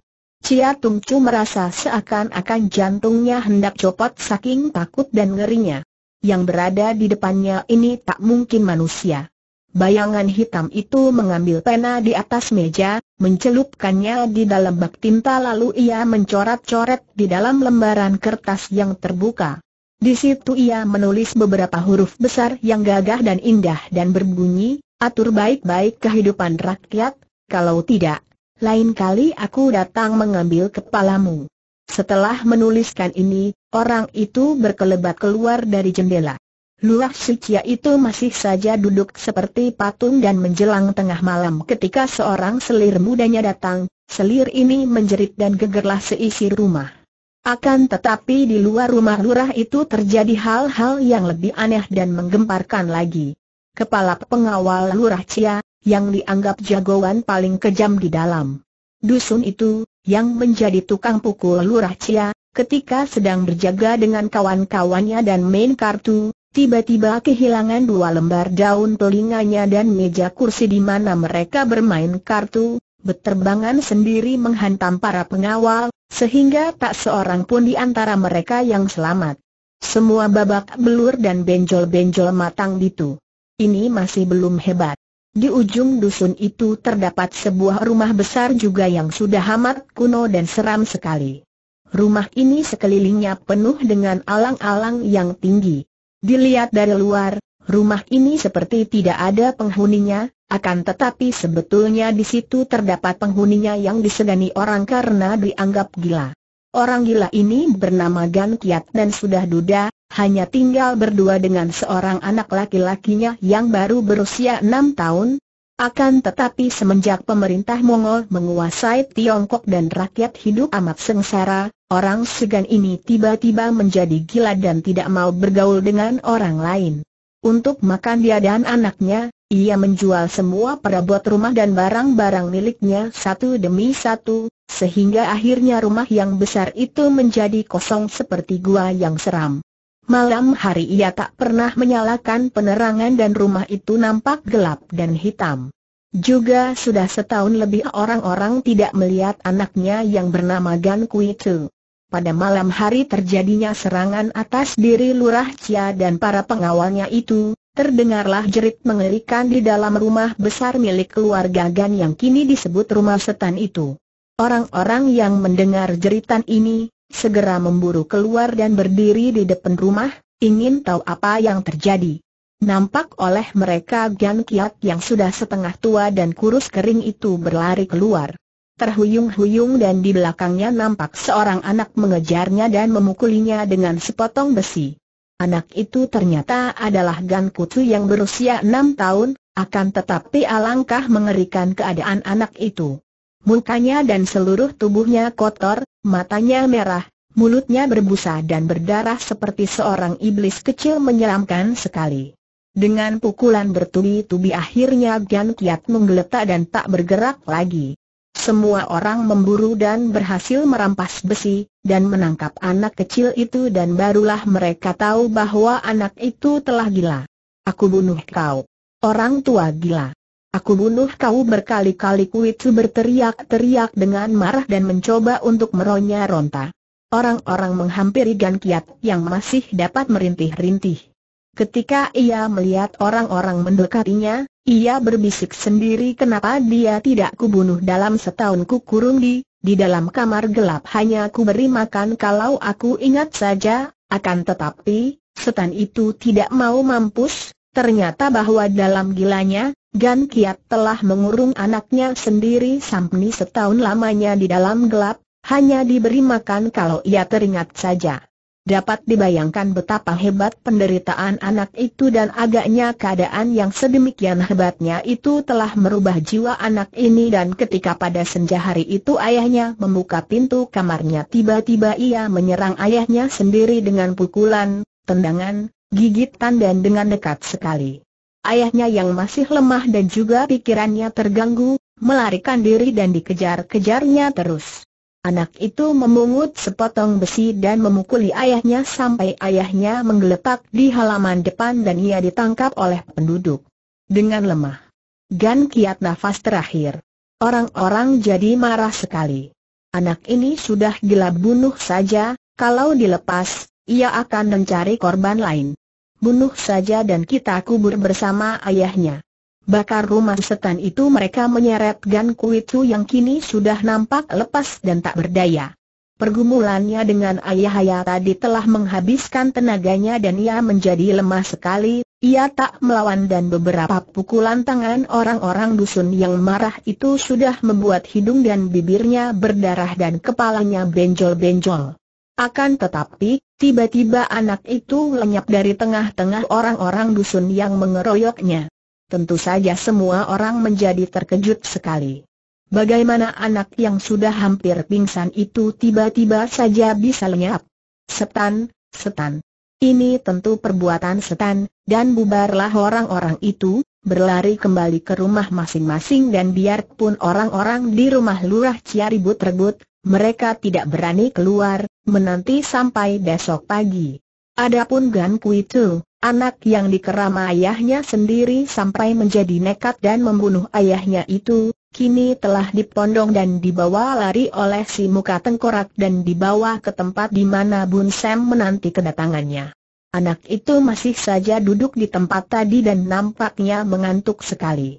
Cia Tung Chu merasa seakan-akan jantungnya hendak copot saking takut dan ngerinya. Yang berada di depannya ini tak mungkin manusia. Bayangan hitam itu mengambil pena di atas meja, mencelupkannya di dalam bak tinta lalu ia mencoret-coret di dalam lembaran kertas yang terbuka. Di situ ia menulis beberapa huruf besar yang gagah dan indah dan berbunyi, atur baik-baik kehidupan rakyat, kalau tidak, lain kali aku datang mengambil kepalamu. Setelah menuliskan ini, orang itu berkelebat keluar dari jendela. Luak Sucia itu masih saja duduk seperti patung dan menjelang tengah malam ketika seorang selir mudanya datang, selir ini menjerit dan gegerlah seisi rumah. Akan tetapi di luar rumah lurah itu terjadi hal-hal yang lebih aneh dan menggemparkan lagi. Kepala pengawal lurah Cia, yang dianggap jagoan paling kejam di dalam dusun itu, yang menjadi tukang pukul lurah Cia, ketika sedang berjaga dengan kawan-kawannya dan main kartu, tiba-tiba kehilangan dua lembar daun telinganya dan meja kursi di mana mereka bermain kartu, beterbangan sendiri menghantam para pengawal, sehingga tak seorang pun di antara mereka yang selamat. Semua babak belur dan benjol-benjol matang itu. Ini masih belum hebat. Di ujung dusun itu terdapat sebuah rumah besar juga yang sudah hamat kuno dan seram sekali. Rumah ini sekelilingnya penuh dengan alang-alang yang tinggi. Dilihat dari luar, rumah ini seperti tidak ada penghuninya, akan tetapi sebetulnya di situ terdapat penghuninya yang disegani orang karena dianggap gila. Orang gila ini bernama Gan Kiat dan sudah duda, hanya tinggal berdua dengan seorang anak laki-lakinya yang baru berusia enam tahun. Akan tetapi semenjak pemerintah Mongol menguasai Tiongkok dan rakyat hidup amat sengsara, orang segan ini tiba-tiba menjadi gila dan tidak mau bergaul dengan orang lain. Untuk makan dia dan anaknya, ia menjual semua perabot rumah dan barang-barang miliknya satu demi satu, sehingga akhirnya rumah yang besar itu menjadi kosong seperti gua yang seram. Malam hari ia tak pernah menyalakan penerangan dan rumah itu nampak gelap dan hitam. Juga sudah setahun lebih orang-orang tidak melihat anaknya yang bernama Gan Kui Tu. Pada malam hari terjadinya serangan atas diri Lurah Cia dan para pengawalnya itu, terdengarlah jerit mengerikan di dalam rumah besar milik keluarga Gan yang kini disebut rumah setan itu. Orang-orang yang mendengar jeritan ini, segera memburu keluar dan berdiri di depan rumah, ingin tahu apa yang terjadi. Nampak oleh mereka Gan Kiat yang sudah setengah tua dan kurus kering itu berlari keluar. Terhuyung-huyung dan di belakangnya nampak seorang anak mengejarnya dan memukulinya dengan sepotong besi. Anak itu ternyata adalah Gan Kutu yang berusia enam tahun, akan tetapi alangkah mengerikan keadaan anak itu. Mukanya dan seluruh tubuhnya kotor, matanya merah, mulutnya berbusa dan berdarah seperti seorang iblis kecil menyeramkan sekali. Dengan pukulan bertubi-tubi akhirnya Gan Kiat menggeletak dan tak bergerak lagi. Semua orang memburu dan berhasil merampas besi, dan menangkap anak kecil itu dan barulah mereka tahu bahwa anak itu telah gila. Aku bunuh kau. Orang tua gila. Aku bunuh kau berkali-kali kuitu berteriak-teriak dengan marah dan mencoba untuk meronya ronta. Orang-orang menghampiri Gan Kiat yang masih dapat merintih-rintih. Ketika ia melihat orang-orang mendekatinya, ia berbisik sendiri kenapa dia tidak kubunuh dalam setahun kukurung di, di dalam kamar gelap hanya ku beri makan kalau aku ingat saja, akan tetapi, setan itu tidak mau mampus, ternyata bahwa dalam gilanya, Gan Kiat telah mengurung anaknya sendiri Sampni setahun lamanya di dalam gelap, hanya diberi makan kalau ia teringat saja. Dapat dibayangkan betapa hebat penderitaan anak itu dan agaknya keadaan yang sedemikian hebatnya itu telah merubah jiwa anak ini dan ketika pada senja hari itu ayahnya membuka pintu kamarnya tiba-tiba ia menyerang ayahnya sendiri dengan pukulan, tendangan, gigitan dan dengan dekat sekali. Ayahnya yang masih lemah dan juga pikirannya terganggu, melarikan diri dan dikejar-kejarnya terus. Anak itu memungut sepotong besi dan memukuli ayahnya sampai ayahnya menggeletak di halaman depan dan ia ditangkap oleh penduduk. Dengan lemah. Gan kiat nafas terakhir. Orang-orang jadi marah sekali. Anak ini sudah gila bunuh saja, kalau dilepas, ia akan mencari korban lain. Bunuh saja dan kita kubur bersama ayahnya. Bakar rumah setan itu mereka menyeret Gan Kuitu yang kini sudah nampak lepas dan tak berdaya. Pergumulannya dengan ayah ayah tadi telah menghabiskan tenaganya dan ia menjadi lemah sekali, ia tak melawan dan beberapa pukulan tangan orang-orang dusun yang marah itu sudah membuat hidung dan bibirnya berdarah dan kepalanya benjol-benjol. Akan tetapi, Tiba-tiba anak itu lenyap dari tengah-tengah orang-orang dusun yang mengeroyoknya. Tentu saja semua orang menjadi terkejut sekali. Bagaimana anak yang sudah hampir pingsan itu tiba-tiba saja bisa lenyap? Setan, setan. Ini tentu perbuatan setan, dan bubarlah orang-orang itu, berlari kembali ke rumah masing-masing dan biarpun orang-orang di rumah lurah Ciaribut rebut, mereka tidak berani keluar, menanti sampai besok pagi. Adapun Gan Kui Tu, anak yang dikeram ayahnya sendiri sampai menjadi nekat dan membunuh ayahnya itu, kini telah dipondong dan dibawa lari oleh si muka tengkorak dan dibawa ke tempat di mana Bun Sam menanti kedatangannya. Anak itu masih saja duduk di tempat tadi dan nampaknya mengantuk sekali.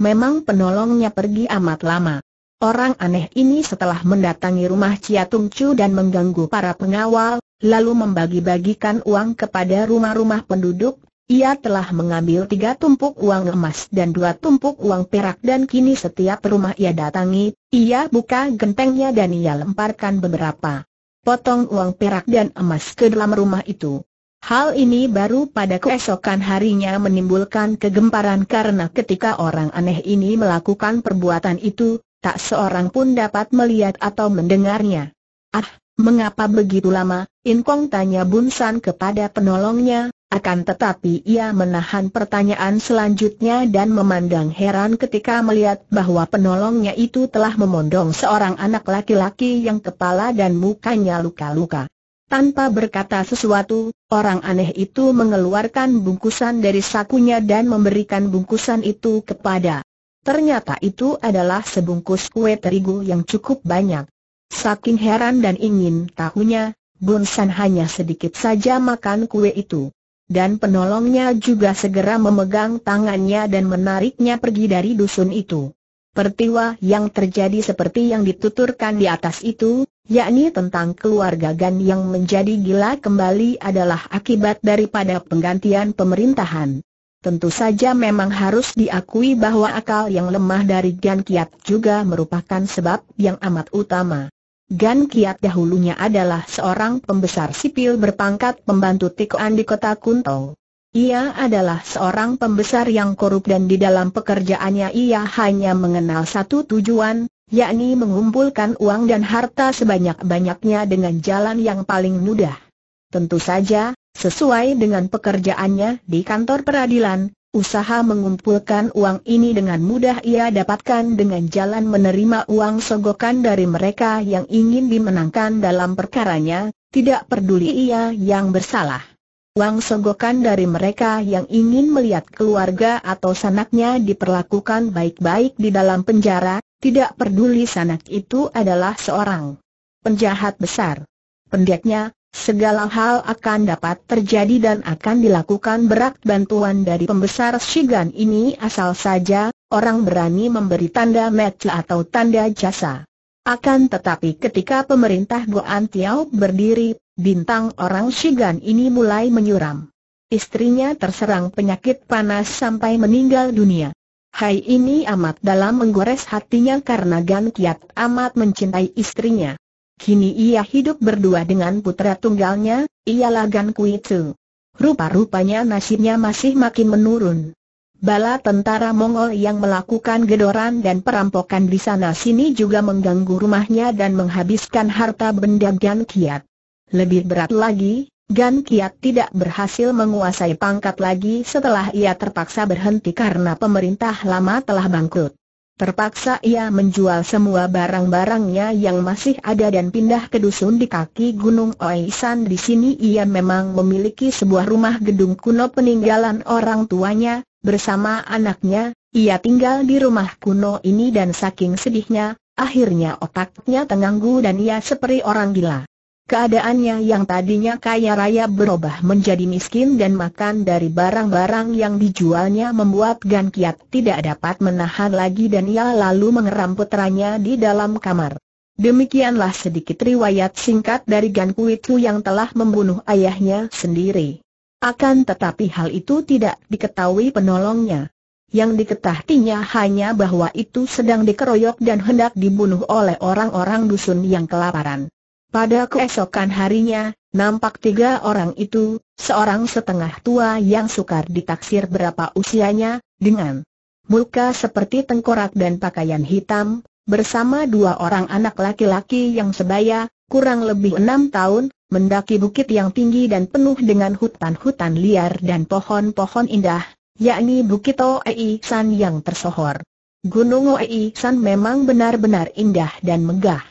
Memang penolongnya pergi amat lama. Orang aneh ini setelah mendatangi rumah Cia Tung Chu dan mengganggu para pengawal, lalu membagi-bagikan uang kepada rumah-rumah penduduk, ia telah mengambil tiga tumpuk uang emas dan dua tumpuk uang perak dan kini setiap rumah ia datangi, ia buka gentengnya dan ia lemparkan beberapa potong uang perak dan emas ke dalam rumah itu. Hal ini baru pada keesokan harinya menimbulkan kegemparan karena ketika orang aneh ini melakukan perbuatan itu, tak seorang pun dapat melihat atau mendengarnya. Ah, mengapa begitu lama? Inkong tanya Bunsan kepada penolongnya, akan tetapi ia menahan pertanyaan selanjutnya dan memandang heran ketika melihat bahwa penolongnya itu telah memondong seorang anak laki-laki yang kepala dan mukanya luka-luka. Tanpa berkata sesuatu, orang aneh itu mengeluarkan bungkusan dari sakunya dan memberikan bungkusan itu kepada Ternyata itu adalah sebungkus kue terigu yang cukup banyak. Saking heran dan ingin tahunya, Bunsan hanya sedikit saja makan kue itu. Dan penolongnya juga segera memegang tangannya dan menariknya pergi dari dusun itu. Pertiwa yang terjadi seperti yang dituturkan di atas itu, yakni tentang keluarga Gan yang menjadi gila kembali adalah akibat daripada penggantian pemerintahan. Tentu saja memang harus diakui bahwa akal yang lemah dari Gan Kiat juga merupakan sebab yang amat utama. Gan Kiat dahulunya adalah seorang pembesar sipil berpangkat pembantu Tikoan di kota Kuntong. Ia adalah seorang pembesar yang korup dan di dalam pekerjaannya ia hanya mengenal satu tujuan, yakni mengumpulkan uang dan harta sebanyak-banyaknya dengan jalan yang paling mudah. Tentu saja, Sesuai dengan pekerjaannya di kantor peradilan, usaha mengumpulkan uang ini dengan mudah ia dapatkan dengan jalan menerima uang sogokan dari mereka yang ingin dimenangkan dalam perkaranya, tidak peduli ia yang bersalah. Uang sogokan dari mereka yang ingin melihat keluarga atau sanaknya diperlakukan baik-baik di dalam penjara, tidak peduli sanak itu adalah seorang penjahat besar. Pendeknya, Segala hal akan dapat terjadi dan akan dilakukan berat bantuan dari pembesar Shigan ini asal saja, orang berani memberi tanda match atau tanda jasa. Akan tetapi ketika pemerintah Goan Tiao berdiri, bintang orang Shigan ini mulai menyuram. Istrinya terserang penyakit panas sampai meninggal dunia. Hai ini amat dalam menggores hatinya karena Gan Kiat amat mencintai istrinya. Kini ia hidup berdua dengan putra tunggalnya, ialah Gan Kui Tzu. Rupa-rupanya nasibnya masih makin menurun. Bala tentara Mongol yang melakukan gedoran dan perampokan di sana-sini juga mengganggu rumahnya dan menghabiskan harta benda Gan Kiat. Lebih berat lagi, Gan Kiat tidak berhasil menguasai pangkat lagi setelah ia terpaksa berhenti karena pemerintah lama telah bangkrut. Terpaksa ia menjual semua barang-barangnya yang masih ada dan pindah ke dusun di kaki Gunung Oisan. Di sini ia memang memiliki sebuah rumah gedung kuno peninggalan orang tuanya, bersama anaknya. Ia tinggal di rumah kuno ini dan saking sedihnya, akhirnya otaknya terganggu dan ia seperti orang gila. Keadaannya yang tadinya kaya raya berubah menjadi miskin dan makan dari barang-barang yang dijualnya membuat Gan Kiat tidak dapat menahan lagi dan ia lalu mengeram putranya di dalam kamar. Demikianlah sedikit riwayat singkat dari Gan Kuitu yang telah membunuh ayahnya sendiri. Akan tetapi hal itu tidak diketahui penolongnya. Yang diketahuinya hanya bahwa itu sedang dikeroyok dan hendak dibunuh oleh orang-orang dusun yang kelaparan. Pada keesokan harinya, nampak tiga orang itu, seorang setengah tua yang sukar ditaksir berapa usianya, dengan muka seperti tengkorak dan pakaian hitam, bersama dua orang anak laki-laki yang sebaya, kurang lebih enam tahun, mendaki bukit yang tinggi dan penuh dengan hutan-hutan liar dan pohon-pohon indah, yakni Bukit Oei San yang tersohor. Gunung Oei San memang benar-benar indah dan megah.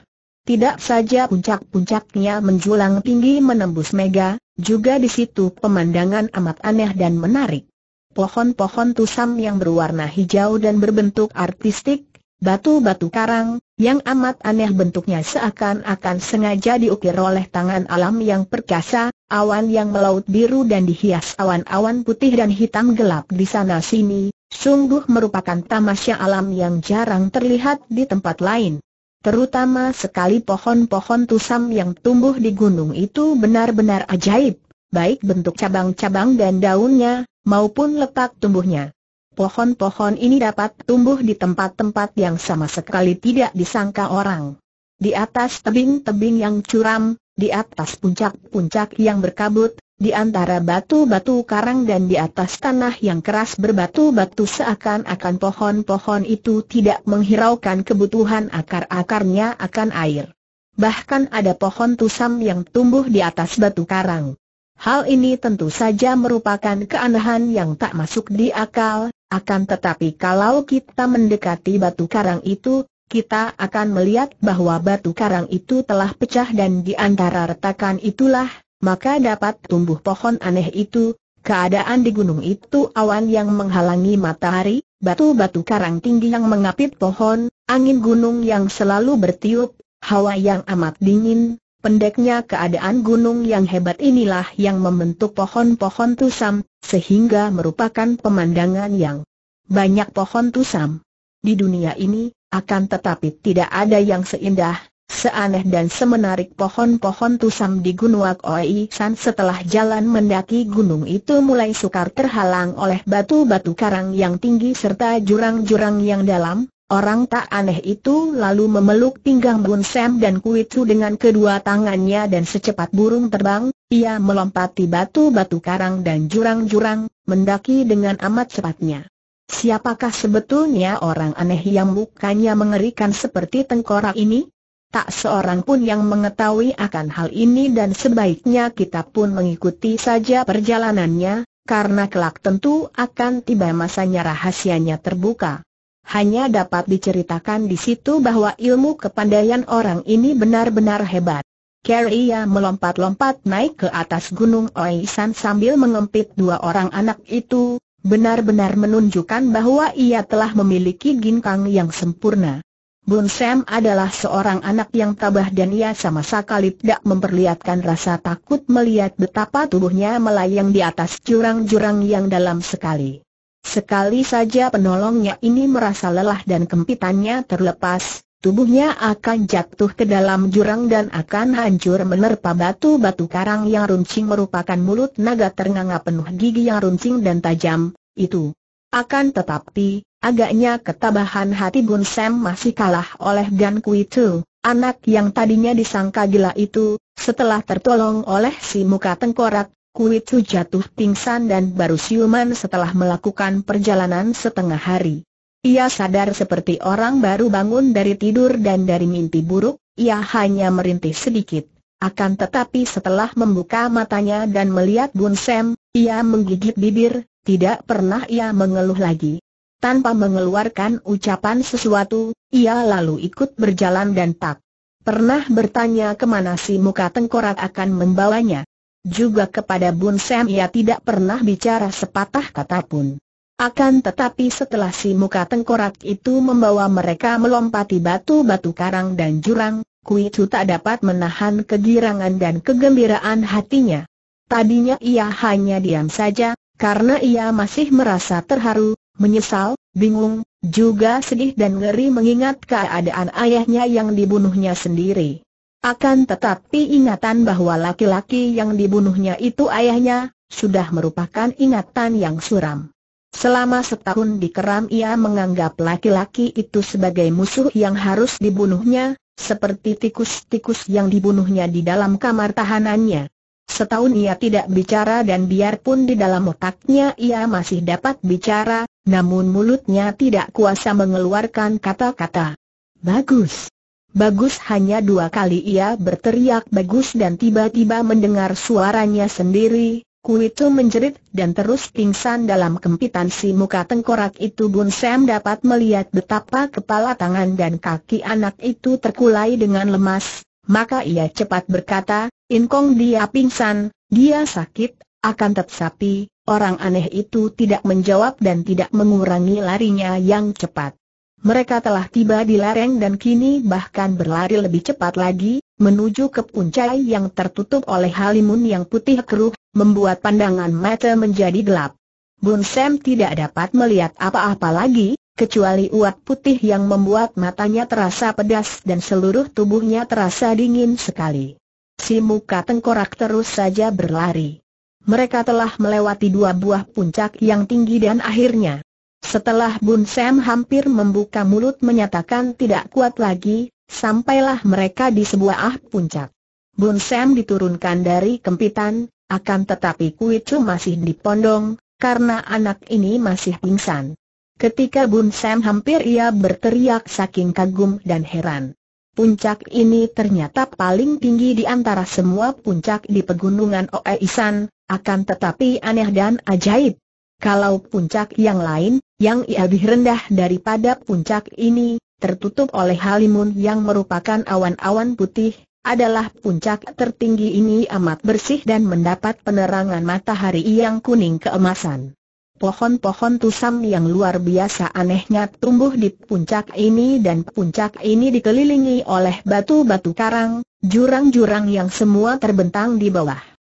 Tidak saja puncak-puncaknya menjulang tinggi menembus mega, juga di situ pemandangan amat aneh dan menarik. Pohon-pohon tusam yang berwarna hijau dan berbentuk artistik, batu-batu karang, yang amat aneh bentuknya seakan-akan sengaja diukir oleh tangan alam yang perkasa, awan yang melaut biru dan dihias awan-awan putih dan hitam gelap di sana-sini, sungguh merupakan tamasya alam yang jarang terlihat di tempat lain. Terutama sekali pohon-pohon tusam yang tumbuh di gunung itu benar-benar ajaib, baik bentuk cabang-cabang dan daunnya, maupun letak tumbuhnya. Pohon-pohon ini dapat tumbuh di tempat-tempat yang sama sekali tidak disangka orang. Di atas tebing-tebing yang curam, di atas puncak-puncak yang berkabut, di antara batu-batu karang dan di atas tanah yang keras berbatu-batu seakan-akan pohon-pohon itu tidak menghiraukan kebutuhan akar-akarnya akan air. Bahkan ada pohon tusam yang tumbuh di atas batu karang. Hal ini tentu saja merupakan keanehan yang tak masuk di akal, akan tetapi kalau kita mendekati batu karang itu, kita akan melihat bahwa batu karang itu telah pecah dan di antara retakan itulah maka dapat tumbuh pohon aneh itu, keadaan di gunung itu awan yang menghalangi matahari, batu-batu karang tinggi yang mengapit pohon, angin gunung yang selalu bertiup, hawa yang amat dingin, pendeknya keadaan gunung yang hebat inilah yang membentuk pohon-pohon tusam, sehingga merupakan pemandangan yang banyak pohon tusam. Di dunia ini, akan tetapi tidak ada yang seindah, Seaneh dan semenarik pohon-pohon tusam di Gunung Oi San setelah jalan mendaki gunung itu mulai sukar terhalang oleh batu-batu karang yang tinggi serta jurang-jurang yang dalam, orang tak aneh itu lalu memeluk pinggang Bun Sam dan Kuitu dengan kedua tangannya dan secepat burung terbang, ia melompati batu-batu karang dan jurang-jurang, mendaki dengan amat cepatnya. Siapakah sebetulnya orang aneh yang mukanya mengerikan seperti tengkorak ini? Tak seorang pun yang mengetahui akan hal ini dan sebaiknya kita pun mengikuti saja perjalanannya, karena kelak tentu akan tiba masanya rahasianya terbuka. Hanya dapat diceritakan di situ bahwa ilmu kepandaian orang ini benar-benar hebat. Carrie melompat-lompat naik ke atas gunung Oisan sambil mengempit dua orang anak itu, benar-benar menunjukkan bahwa ia telah memiliki ginkang yang sempurna. Bun Sam adalah seorang anak yang tabah dan ia sama sekali tidak memperlihatkan rasa takut melihat betapa tubuhnya melayang di atas jurang-jurang yang dalam sekali. Sekali saja penolongnya ini merasa lelah dan kempitannya terlepas, tubuhnya akan jatuh ke dalam jurang dan akan hancur menerpa batu-batu karang yang runcing merupakan mulut naga ternganga penuh gigi yang runcing dan tajam, itu. Akan tetapi, Agaknya ketabahan hati Bun Sam masih kalah oleh Gan Kui Tu, anak yang tadinya disangka gila itu, setelah tertolong oleh si muka tengkorak, Kui Tu jatuh pingsan dan baru siuman setelah melakukan perjalanan setengah hari. Ia sadar seperti orang baru bangun dari tidur dan dari mimpi buruk, ia hanya merintih sedikit. Akan tetapi setelah membuka matanya dan melihat Bun Sam, ia menggigit bibir, tidak pernah ia mengeluh lagi. Tanpa mengeluarkan ucapan sesuatu, ia lalu ikut berjalan dan tak pernah bertanya kemana si muka tengkorak akan membawanya. Juga kepada Bun Sam ia tidak pernah bicara sepatah kata pun. Akan tetapi setelah si muka tengkorak itu membawa mereka melompati batu-batu karang dan jurang, Kui Chu tak dapat menahan kegirangan dan kegembiraan hatinya. Tadinya ia hanya diam saja, karena ia masih merasa terharu, menyesal, bingung, juga sedih dan ngeri mengingat keadaan ayahnya yang dibunuhnya sendiri. Akan tetapi ingatan bahwa laki-laki yang dibunuhnya itu ayahnya, sudah merupakan ingatan yang suram. Selama setahun di keram ia menganggap laki-laki itu sebagai musuh yang harus dibunuhnya, seperti tikus-tikus yang dibunuhnya di dalam kamar tahanannya. Setahun ia tidak bicara dan biarpun di dalam otaknya ia masih dapat bicara, namun mulutnya tidak kuasa mengeluarkan kata-kata. Bagus. Bagus hanya dua kali ia berteriak bagus dan tiba-tiba mendengar suaranya sendiri, Kuitu menjerit dan terus pingsan dalam kempitan si muka tengkorak itu Bun Sam dapat melihat betapa kepala tangan dan kaki anak itu terkulai dengan lemas, maka ia cepat berkata, Inkong dia pingsan, dia sakit, akan tetapi, orang aneh itu tidak menjawab dan tidak mengurangi larinya yang cepat. Mereka telah tiba di lereng dan kini bahkan berlari lebih cepat lagi, menuju ke puncak yang tertutup oleh halimun yang putih keruh, membuat pandangan mata menjadi gelap. Bun Sam tidak dapat melihat apa-apa lagi, kecuali uap putih yang membuat matanya terasa pedas dan seluruh tubuhnya terasa dingin sekali si muka tengkorak terus saja berlari. Mereka telah melewati dua buah puncak yang tinggi dan akhirnya setelah Bun Sam hampir membuka mulut menyatakan tidak kuat lagi, sampailah mereka di sebuah ah puncak. Bun Sam diturunkan dari kempitan, akan tetapi Kuicu masih dipondong, karena anak ini masih pingsan. Ketika Bun Sam hampir ia berteriak saking kagum dan heran. Puncak ini ternyata paling tinggi di antara semua puncak di pegunungan Oeisan, akan tetapi aneh dan ajaib. Kalau puncak yang lain, yang lebih rendah daripada puncak ini, tertutup oleh halimun yang merupakan awan-awan putih, adalah puncak tertinggi ini amat bersih dan mendapat penerangan matahari yang kuning keemasan. Pohon-pohon tusam yang luar biasa anehnya tumbuh di puncak ini dan puncak ini dikelilingi oleh batu-batu karang, jurang-jurang yang semua terbentang di bawah.